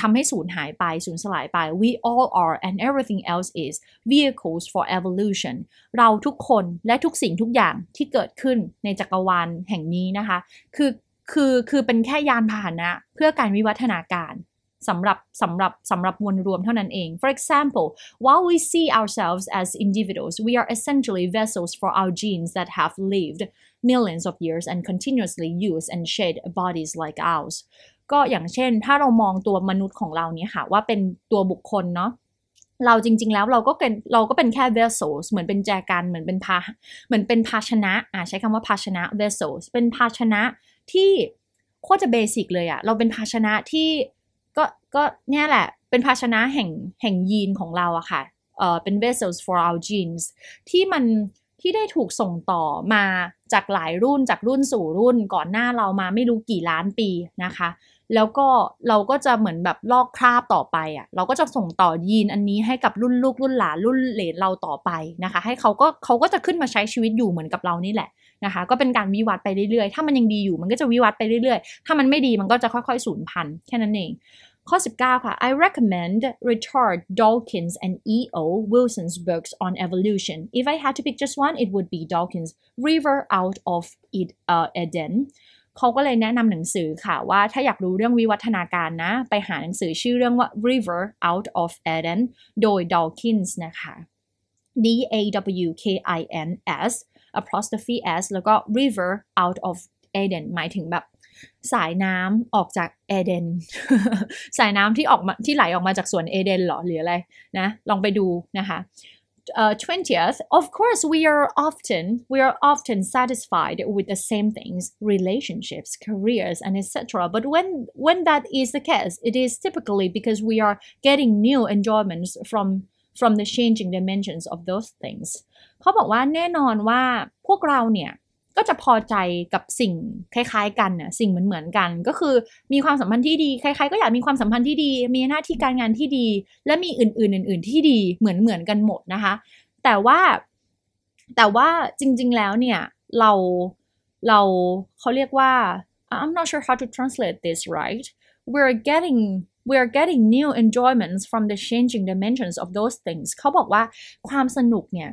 Speaker 1: ทำให้สูญหายไปสูญสลายไป we all are and everything else is vehicles for evolution เราทุกคนและทุกสิ่งทุกอย่างที่เกิดขึ้นในจักรวาลแห่งนี้นะคะ คือคือคือเป็นแค่ยานพาหนะเพื่อการวิวัฒนาการสำหรับ สำหรับ สำหรับมวลรวมเท่านั้นเอง for example while we see ourselves as individuals we are essentially vessels for our genes that have lived millions of years and continuously use and shed bodies like ours ก็อย่างเช่นถ้าเรามองตัวมนุษย์ของเราเนี่ยค่ะ ว่าเป็นตัวบุคคลเนาะ เราจริงๆ แล้วเราก็เป็นเราก็เป็นแค่ vessels เหมือนเป็นแจกัน เหมือนเป็นพา เหมือนเป็นภาชนะอ่าใช้คำว่าภาชนะ vessels เป็นภาชนะที่โคตรจะเบสิกเลยอะเราเป็นภาชนะที่ก็ก็เนี่ยแหละเป็นภาชนะแห่งแห่งยีนของเราอะค่ะเออเป็น vessels for our genes ที่มันที่ได้ถูกส่งต่อมาจากหลายรุ่นจากรุ่นสู่รุ่นก่อนหน้าเรามาไม่รู้กี่ล้านปีนะคะ แล้วก็เราก็จะเหมือนแบบลอกคราบต่อไปอะ่ะเราก็จะส่งต่อยีนอันนี้ให้กับรุ่นลูกรุ่นหลานรุ่นเหลนเราต่อไปนะคะให้เขาก็เขาก็จะขึ้นมาใช้ชีวิตอยู่เหมือนกับเรานี่แหละนะคะก็เป็นการวิวัฒนไปเรื่อยๆ ถ้ามันยังดีอยู่มันก็จะวิวัฒนไปเรื่อยๆ ถ้ามันไม่ดีมันก็จะค่อยๆ สูญพันธุ์แค่นั้นเองข้อ 19 ค่ะ I recommend Richard Dawkins and E.O. Wilson's books on evolution. If I had to pick just one, it would be Dawkins' River Out of Eden. เขาก็เลยแนะนำหนังสือค่ะ ว่าถ้าอยากรู้เรื่องวิวัฒนาการนะ ไปหาหนังสือชื่อเรื่องว่า River Out of Eden โดย Dawkins นะคะ D A W K I N S apostrophe s แล้วก็ river out of Eden หมายถึงแบบสายน้ำออกจากเอเดนสายน้ำที่ออกมาที่ไหลออกมาจากสวนเอเดนหรอหรืออะไร นะ [laughs] uh, 20th, of course, we are often we are often satisfied with the same things, relationships, careers, and etc. But when when that is the case, it is typically because we are getting new enjoyments from from the changing dimensions of those things เขาบอกว่าแน่นอนว่าพวกเราเนี่ย ก็จะพอใจกับสิ่ง คล้ายๆกันน่ะสิ่งเหมือนเหมือนกัน ก็คือ มีความสัมพันธ์ที่ดีใครๆก็อยากมีความสัมพันธ์ที่ดี มีหน้าที่การงานที่ดี และมีอื่นๆอื่นๆที่ดี เหมือนเหมือนกันหมดนะคะแต่ว่าแต่ว่า จริง ๆ แล้วเนี่ยเราเราเขาเรียกว่า I'm not sure how to translate this right we're getting we are getting new enjoyments from the changing dimensions of those things เขาบอกว่า ความสนุกเนี่ย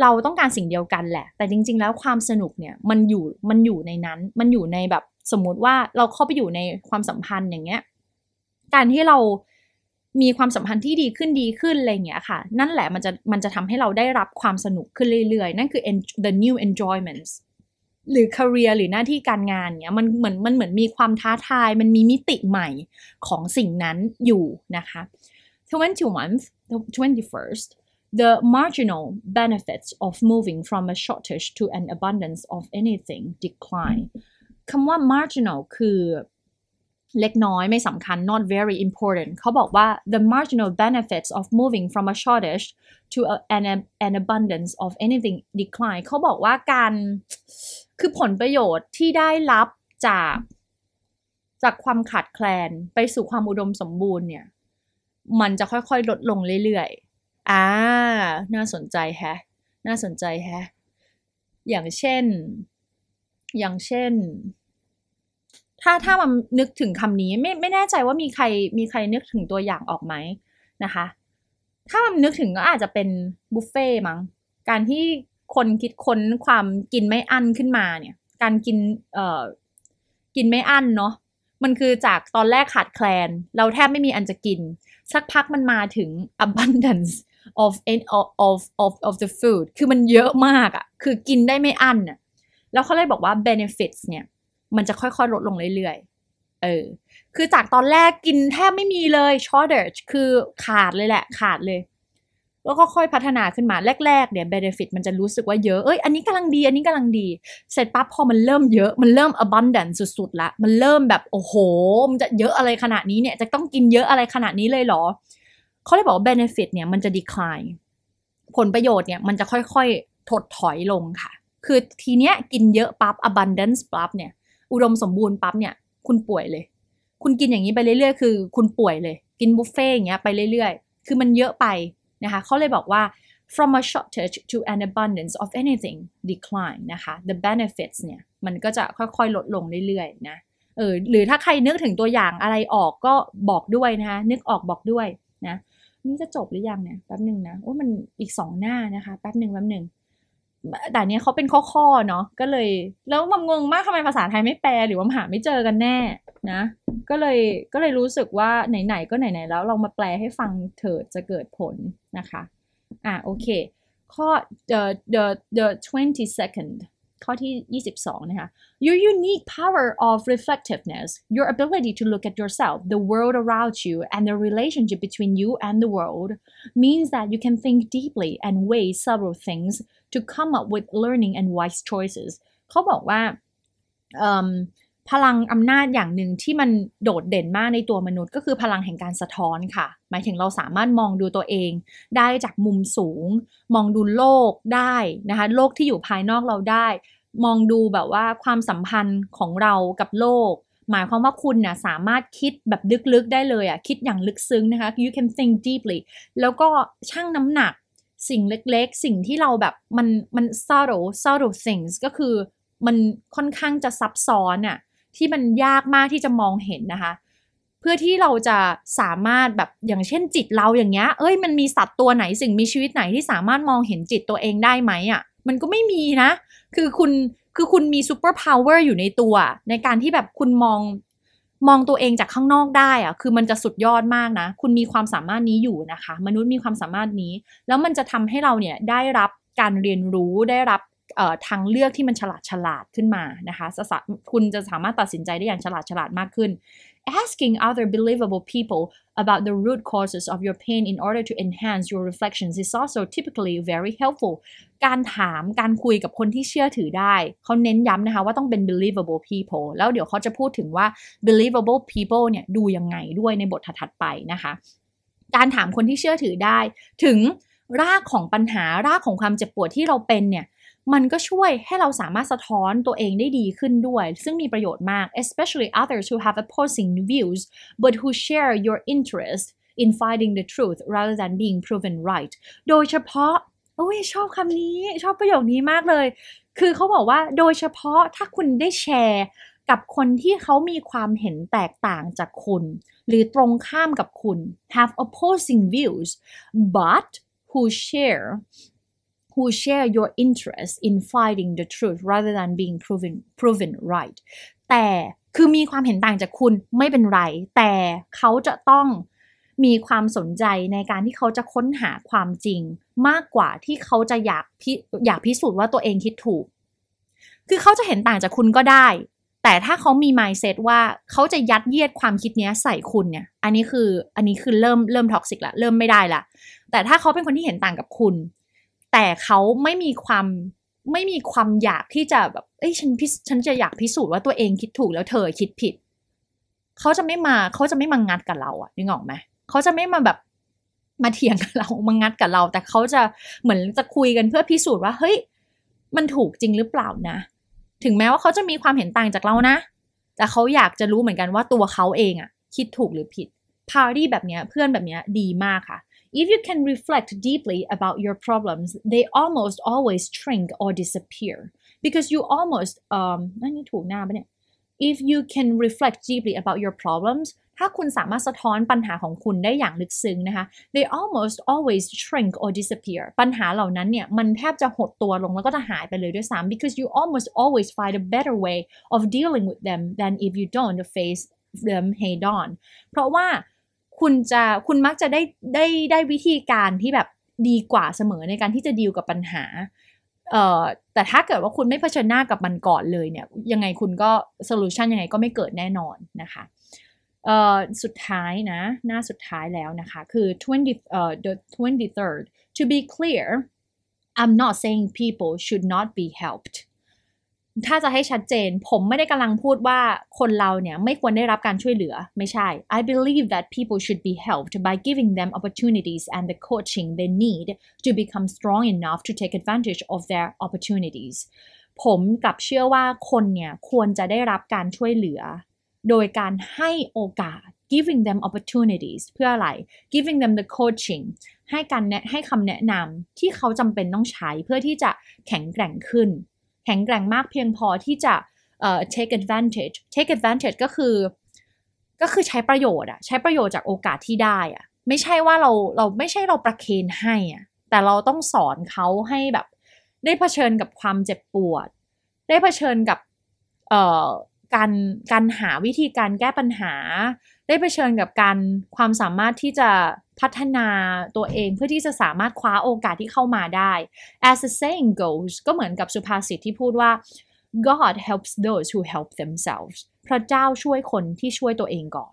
Speaker 1: เราต้องการสิ่งเดียวกันแหละ แต่จริงๆ แล้วความสนุกเนี่ยมันอยู่มันอยู่ในนั้น มันอยู่ในแบบ สมมติว่าเราเข้าไปอยู่ในความสัมพันธ์อย่างเงี้ยการที่เรามีความสัมพันธ์ที่ดีขึ้นดีขึ้นอะไรเงี้ยค่ะนั่นแหละมันจะมันจะทำให้เราได้รับความสนุกขึ้นเรื่อยๆ นั่นคือ the new enjoyments หรือคาเรียหรือหน้าที่การงานเนี่ยมันเหมือนมันเหมือนมีความท้าทาย มันมีมิติใหม่ของสิ่งนั้นอยู่นะคะ20 month 21st the marginal benefits of moving from a shortage to an abundance of anything decline คำว่า marginal คือเล็กน้อยไม่สำคัญ not very important เขาบอกว่า the marginal benefits of moving from a shortage to an an abundance of anything decline เขาบอกว่าการคือผลประโยชน์ที่ได้รับจากจากความขาดแคลน ไปสู่ความอุดมสมบูรณ์เนี่ย มันจะค่อยๆลดลงเรื่อยๆ อ่า น่าสนใจแฮะ น่าสนใจแฮะ อย่างเช่น อย่างเช่นถ้าถ้ามันนึกถึงคำนี้ ไม่ไม่แน่ใจว่ามีใครมีใครนึกถึงตัวอย่างออกไหมนะคะ ถ้ามันนึกถึงก็อาจจะเป็นบุฟเฟ่มั้งการที่คนคิดค้นความกินไม่อั้นขึ้นมาเนี่ยการกินเอ่อกินไม่อั้นเนาะมันคือจากตอนแรกขาดแคลน เราแทบไม่มีอันจะกิน สักพักมันมาถึง abundance of of of of the food คือมันเยอะมากอะ่ะคือกินได้ไม่อั้นอ่ะแล้วเขาเลยบอกว่า benefits เนี่ยมันจะค่อยๆลดลงเรื่อยๆ เออ คือจากตอนแรกกินแทบไม่มีเลยชอตเดอร์คือขาดเลยแหละ ขาดเลย แล้วก็ค่อยพัฒนาขึ้นมา แรกๆเนี่ยเบเดฟิตมันจะรู้สึกว่าเยอะ เอ้ย อันนี้กำลังดี อันนี้กำลังดี เสร็จปั๊บพอมันเริ่มเยอะ มันเริ่ม abundant สุดๆละ มันเริ่มแบบโอ้โห มันจะเยอะอะไรขนาดนี้เนี่ย จะต้องกินเยอะอะไรขนาดนี้เลยเหรอเขาเลยบอกว่าเบเดฟิตเนี่ยมันจะ decline ผลประโยชน์เนี่ยมันจะค่อยๆถดถอยลงค่ะ คือทีเนี้ยกินเยอะปั๊บ abundance ปั๊บเนี่ยอุดมสมบูรณ์ปั๊บเนี่ยคุณป่วยเลย คุณกินอย่างนี้ไปเรื่อยๆ คือคุณป่วยเลยกินบุฟเฟ่ต์อย่างเงี้ยไปเรื่อย ๆ คือมันเยอะไปนะคะเขาเลยบอกว่า from a shortage to an abundance of anything decline นะคะ the benefits เนี่ยมันก็จะค่อยๆลดลงเรื่อยๆนะเออหรือถ้าใครนึกถึงตัวอย่างอะไรออกก็บอกด้วยนะคะนึกออกบอกด้วยนะนี่จะจบหรือยังเนี่ยแป๊บหนึ่งนะโอ้มันอีกสองหน้านะคะแป๊บหนึ่งแป๊บหนึ่งแต่เนี้ยเขาเป็นข้อๆเนาะก็เลยแล้วมันงงมากทำไมภาษาไทยไม่แปลหรือว่าหาไม่เจอกันแน่นะ ก็เลยก็เลยรู้สึกว่า ไหนๆก็ไหนๆแล้วลองมาแปลให้ฟังเถิดจะเกิดผลนะคะ อ่ะโอเค ข้อ the the the twenty second ข้อที่ 22 นะคะ your unique power of reflectiveness your ability to look at yourself the world around you and the relationship between you and the world means that you can think deeply and weigh several things to come up with learning and wise choices เขาบอกว่าพลังอำนาจอย่างหนึ่งที่มันโดดเด่นมากในตัวมนุษย์ ก็คือพลังแห่งการสะท้อนค่ะ หมายถึงเราสามารถมองดูตัวเอง ได้จากมุมสูง มองดูโลกได้นะคะโลกที่อยู่ภายนอกเราได้ มองดูแบบว่า ความสัมพันธ์ของเรากับโลก หมายความว่าคุณนี่ยสามารถ คิดแบบลึกๆได้เลยอะ่ะคิดอย่างลึกซึ้งนะคะ you can think deeply แล้วก็ชั่งน้ำหนักสิ่งเล็กๆ สิ่งที่เราแบบมันมัน subtle subtle things ก็คือมันค่อนข้างจะซับซ้อนอะที่มันยากมากที่จะมองเห็นนะคะ เพื่อที่เราจะสามารถแบบอย่างเช่นจิตเราอย่างเงี้ยเอ้ยมันมีสัตว์ตัวไหนสิ่งมีชีวิตไหนที่สามารถมองเห็นจิตตัวเองได้ไหมอะมันก็ไม่มีนะ คือคุณคือคุณมีซูเปอร์พาวเวอร์อยู่ในตัวในการที่แบบคุณมองมองตัวเองจากข้างนอกได้อะคือมันจะสุดยอดมากนะ คุณมีความสามารถนี้อยู่นะคะ มนุษย์มีความสามารถนี้ แล้วมันจะทำให้เราเนี่ยได้รับการเรียนรู้ได้รับทางเลือกที่มันฉลาดฉลาดขึ้นมานะคะคุณจะสามารถตัดสินใจได้อย่างฉลาดฉลาดมากขึ้น asking other believable people about the root causes of your pain in order to enhance your reflections is also typically very helpful การถามการคุยกับคนที่เชื่อถือได้เขาเน้นย้ำนะคะว่าต้องเป็น believable people แล้วเดี๋ยวเขาจะพูดถึงว่า believable people เนี่ยดูยังไงด้วยในบทถัดไปนะคะ การถามคนที่เชื่อถือได้ ถึงรากของปัญหา รากของความเจ็บปวดที่เราเป็นเนี่ยมันก็ช่วยให้เราสามารถสะท้อนตัวเองได้ดีขึ้นด้วย ซึ่งมีประโยชน์มาก especially others who have opposing views but who share your interest in finding the truth rather than being proven right โดยเฉพาะโอ้ยชอบคำนี้ ชอบประโยคนี้มากเลย คือเขาบอกว่า โดยเฉพาะถ้าคุณได้แชร์กับคนที่เขามีความเห็นแตกต่างจากคุณ หรือตรงข้ามกับคุณ have opposing views but who share who share your interest in finding the truth rather than being proven proven right แต่คือมีความเห็นต่างจากคุณไม่เป็นไร แต่เขาจะต้องมีความสนใจในการที่เขาจะค้นหาความจริง มากกว่าที่เขาจะอยากพิอยากพิสูจน์ว่าตัวเองคิดถูก คือเขาจะเห็นต่างจากคุณก็ได้ แต่ถ้าเขามี mindset ว่าเขาจะยัดเยียดความคิดนี้ใส่คุณเนี่ยอันนี้คืออันนี้คือเริ่มเริ่มท็อกซิกละเริ่มไม่ได้ละ แต่ถ้าเขาเป็นคนที่เห็นต่างกับคุณแต่เขาไม่มีความไม่มีความอยากที่จะแบบเอ้ยฉันพิฉันจะอยากพิสูจน์ว่าตัวเองคิดถูกแล้วเธอคิดผิด เขาจะไม่มาเขาจะไม่มางัดกับเราอะนึกออกไหมเขาจะไม่มาแบบมาเถียงกับเรามางัดกับเรา แต่เขาจะเหมือนจะคุยกันเพื่อพิสูจน์ว่าเฮ้ยมันถูกจริงหรือเปล่านะถึงแม้ว่าเขาจะมีความเห็นต่างจากเรานะแต่เขาอยากจะรู้เหมือนกันว่าตัวเขาเองอะคิดถูกหรือผิดพาร์ตี้แบบเนี้ยเพื่อนแบบเนี้ยดีมากค่ะ If you can reflect deeply about your problems, they almost always shrink or disappear because you almost um นั่นนี่ถูกหน้าปะเนี่ย if you can reflect deeply about your problems ถ้าคุณสามารถสะท้อนปัญหาของคุณได้อย่างลึกซึ้งนะคะ they almost always shrink or disappear ปัญหาเหล่านั้นเนี่ย มันแทบจะหดตัวลงแล้วก็จะหายไปเลยด้วยซ้ำ because you almost always find a better way of dealing with them than if you don't face them head on เพราะว่าคุณจะคุณมักจะได้ได้ได้วิธีการที่แบบดีกว่าเสมอในการที่จะดีลกับปัญหา เอ่อแต่ถ้าเกิดว่าคุณไม่เผชิญหน้ากับมันก่อนเลยเนี่ยยังไงคุณก็โซลูชันยังไงก็ไม่เกิดแน่นอนนะคะ เอ่อสุดท้ายนะ หน้าสุดท้ายแล้วนะคะคือ twenty เอ่อ the twenty third to be clear I'm not saying people should not be helped ถ้าจะให้ชัดเจน ผมไม่ได้กำลังพูดว่าคนเราเนี่ยไม่ควรได้รับการช่วยเหลือ ไม่ใช่ I believe that people should be helped by giving them opportunities and the coaching they need to become strong enough to take advantage of their opportunities ผมกับเชื่อว่าคนเนี่ยควรจะได้รับการช่วยเหลือ โดยการให้โอกาส giving them opportunities เพื่ออะไร giving them the coaching ให้การให้คำแนะนำที่เขาจำเป็นต้องใช้เพื่อที่จะแข็งแกร่งขึ้นแข็งแกร่งมากเพียงพอที่จะเอ่อ take advantage take advantage ก็คือก็คือใช้ประโยชน์อะใช้ประโยชน์จากโอกาสที่ได้อะไม่ใช่ว่าเราเราไม่ใช่เราประเคนให้อะแต่เราต้องสอนเขาให้แบบ ได้เผชิญกับความเจ็บปวด ได้เผชิญกับเอ่อการการหาวิธีการแก้ปัญหาได้ไเผชิญกับการความสามารถที่จะพัฒนาตัวเองเพื่อที่จะสามารถคว้าโอกาสที่เข้ามาได้ as the saying goes ก็เหมือนกับสุภาษิตที่พูดว่า God helps those who help themselves พระเจ้าช่วยคนที่ช่วยตัวเองก่อน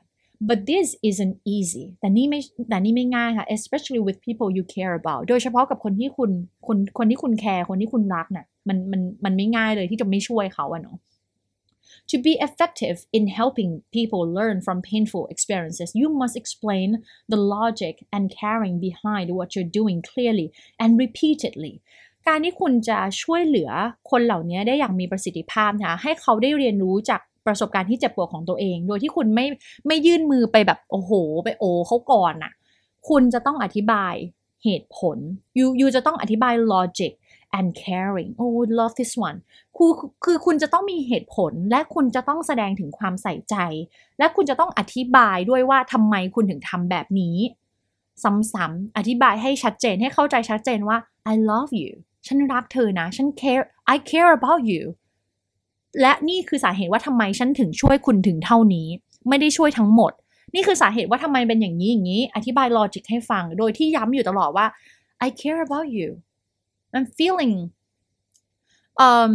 Speaker 1: but this isn't easy แต่นี่ไม่แต่นี่ไม่ง่ายค่ะ especially with people you care about โดยเฉพาะกับคนที่คุณคนคนที่คุณแคร์คนที่คุณรักนะ่ะ มันมันมันไม่ง่ายเลยที่จะไม่ช่วยเขาอะเนาะ To be effective in helping people learn from painful experiences, you must explain the logic and caring behind what you're doing clearly and repeatedly. การที่คุณจะช่วยเหลือคนเหล่านี้ได้อย่างมีประสิทธิภาพนะให้เขาได้เรียนรู้จากประสบการณ์ที่เจ็บปวดของตัวเอง โดยที่คุณไม่ไม่ยื่นมือไปแบบโอ้โห ไปโอเขาก่อนอะ่ะ คุณจะต้องอธิบายเหตุผลยูยูจะต้องอธิบาย logic and caring โอ้ love this one คือคือคุณจะต้องมีเหตุผล และคุณจะต้องแสดงถึงความใส่ใจ และคุณจะต้องอธิบายด้วยว่าทำไมคุณถึงทำแบบนี้ ซ้ำๆ อธิบายให้ชัดเจนให้เข้าใจชัดเจนว่า I love you ฉันรักเธอนะฉัน care I care about you และนี่คือสาเหตุว่าทำไมฉันถึงช่วยคุณถึงเท่านี้ ไม่ได้ช่วยทั้งหมด นี่คือสาเหตุว่าทำไมเป็นอย่างนี้อย่างนี้อธิบายลอจิกให้ฟังโดยที่ย้ำอยู่ตลอดว่า I care about you I'm feeling um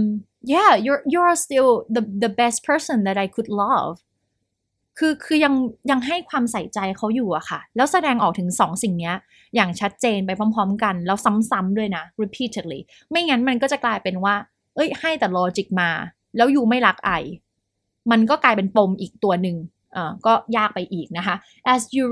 Speaker 1: yeah you're you're still the the best person that I could love คือคือยังยังให้ความใส่ใจเขาอยู่อะค่ะ แล้วแสดงออกถึงสองสิ่งเนี้ย อย่างชัดเจนไปพร้อมๆกัน แล้วซ้ำๆด้วยนะ repeatedly ไม่งั้นมันก็จะกลายเป็นว่า เอ้ยให้แต่ logic มา แล้วอยู่ไม่รักไอมันก็กลายเป็นปมอีกตัวหนึ่งอ่าก็ยากไปอีกนะคะ as you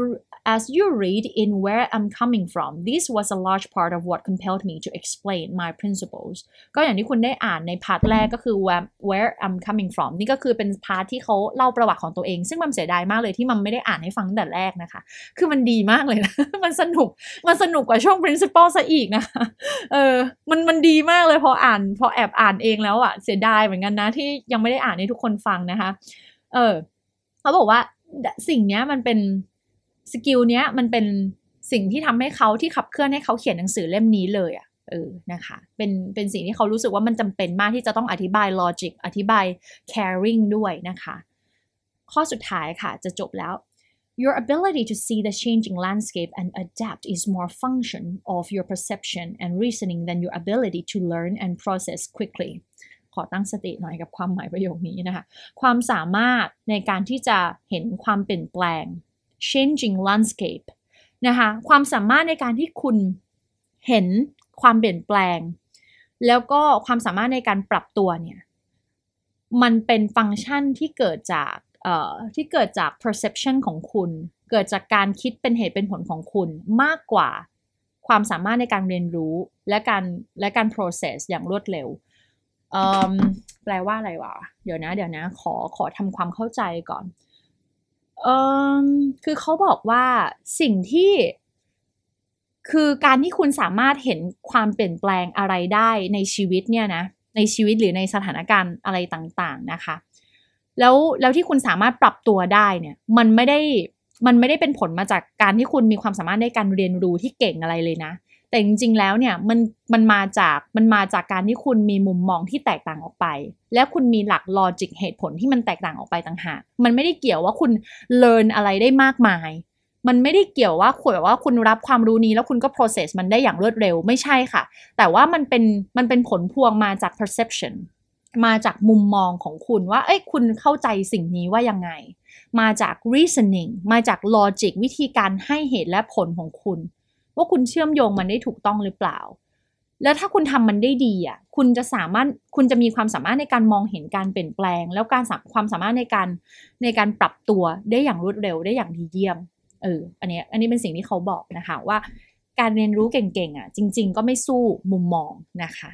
Speaker 1: As you read in Where I'm Coming From this was a large part of what compelled me to explain my principles ก็อย่างที่คุณได้อ่านในพาร์ทแรกก็คือ Where Where I'm Coming From นี่ก็คือเป็นพาร์ทที่เขาเล่าประวัติของตัวเอง ซึ่งมันเสียดายมากเลยที่มันไม่ได้อ่านให้ฟังแต่แรกนะคะ คือมันดีมากเลยนะ มันสนุก มันสนุกกว่าช่วง principle ซะอีกนะะเออ มัน มันดีมากเลยพออ่าน พอแอบอ่านเองแล้วอะเสียดายเหมือนกันนะ ที่ยังไม่ได้อ่านให้ทุกคนฟังนะคะ เออ เขาบอกว่าสิ่งนี้มันเป็นสกิลเนี้ยมันเป็นสิ่งที่ทำให้เขาที่ขับเคลื่อนให้เขาเขียนหนังสือเล่มนี้เลยอะ่ะเออนะคะเป็นเป็นสิ่งที่เขารู้สึกว่ามันจำเป็นมากที่จะต้องอธิบาย logic อธิบาย caring ด้วยนะคะ ข้อสุดท้ายค่ะจะจบแล้ว Your ability to see the changing landscape and adapt is more function of your perception and reasoning than your ability to learn and process quickly ขอตั้งสติหน่อยกับความหมายประโยคนี้นะคะ ความสามารถในการที่จะเห็นความเปลี่ยนแปลง changing landscape นะคะ ความสามารถในการที่คุณเห็นความเปลี่ยนแปลง แล้วก็ความสามารถในการปรับตัวเนี่ย มันเป็นฟังก์ชันที่เกิดจากที่เกิดจาก perception ของคุณ เกิดจากการคิดเป็นเหตุเป็นผลของคุณ มากกว่าความสามารถในการเรียนรู้และการและการ process อย่างรวดเร็วแปลว่าอะไรวะ เดี๋ยวนะ เดี๋ยวนะ ขอขอทำความเข้าใจก่อนเออคือเขาบอกว่าสิ่งที่คือการที่คุณสามารถเห็นความเปลี่ยนแปลงอะไรได้ในชีวิตเนี่ยนะในชีวิตหรือในสถานการณ์อะไรต่างๆนะคะ แล้วแล้วที่คุณสามารถปรับตัวได้เนี่ย มันไม่ได้มันไม่ได้เป็นผลมาจากการที่คุณมีความสามารถในการเรียนรู้ที่เก่งอะไรเลยนะแต่จริงๆแล้วเนี่ยมันมันมาจากมันมาจากการที่คุณมีมุมมองที่แตกต่างออกไป และคุณมีหลักลอจิกเหตุผลที่มันแตกต่างออกไปต่างหากมันไม่ได้เกี่ยวว่าคุณเรียนอะไรได้มากมายมันไม่ได้เกี่ยวว่าคุณว่าคุณรับความรู้นี้แล้วคุณก็ process มันได้อย่างรวดเร็วไม่ใช่ค่ะแต่ว่ามันเป็นมันเป็นผลพวงมาจาก perception มาจากมุมมองของคุณว่า เอ้ยคุณเข้าใจสิ่งนี้ว่ายังไง มาจาก reasoning มาจาก logic วิธีการให้เหตุและผลของคุณว่าคุณเชื่อมโยงมันได้ถูกต้องหรือเปล่า แล้วถ้าคุณทำมันได้ดีอ่ะ คุณจะสามารถ คุณจะมีความสามารถในการมองเห็นการเปลี่ยนแปลง แล้วการความสามารถในการในการปรับตัวได้อย่างรวดเร็วได้อย่างดีเยี่ยม เออ อันนี้ อันนี้เป็นสิ่งที่เขาบอกนะคะว่าการเรียนรู้เก่งๆ อ่ะ จริง ๆ ก็ไม่สู้มุมมองนะคะ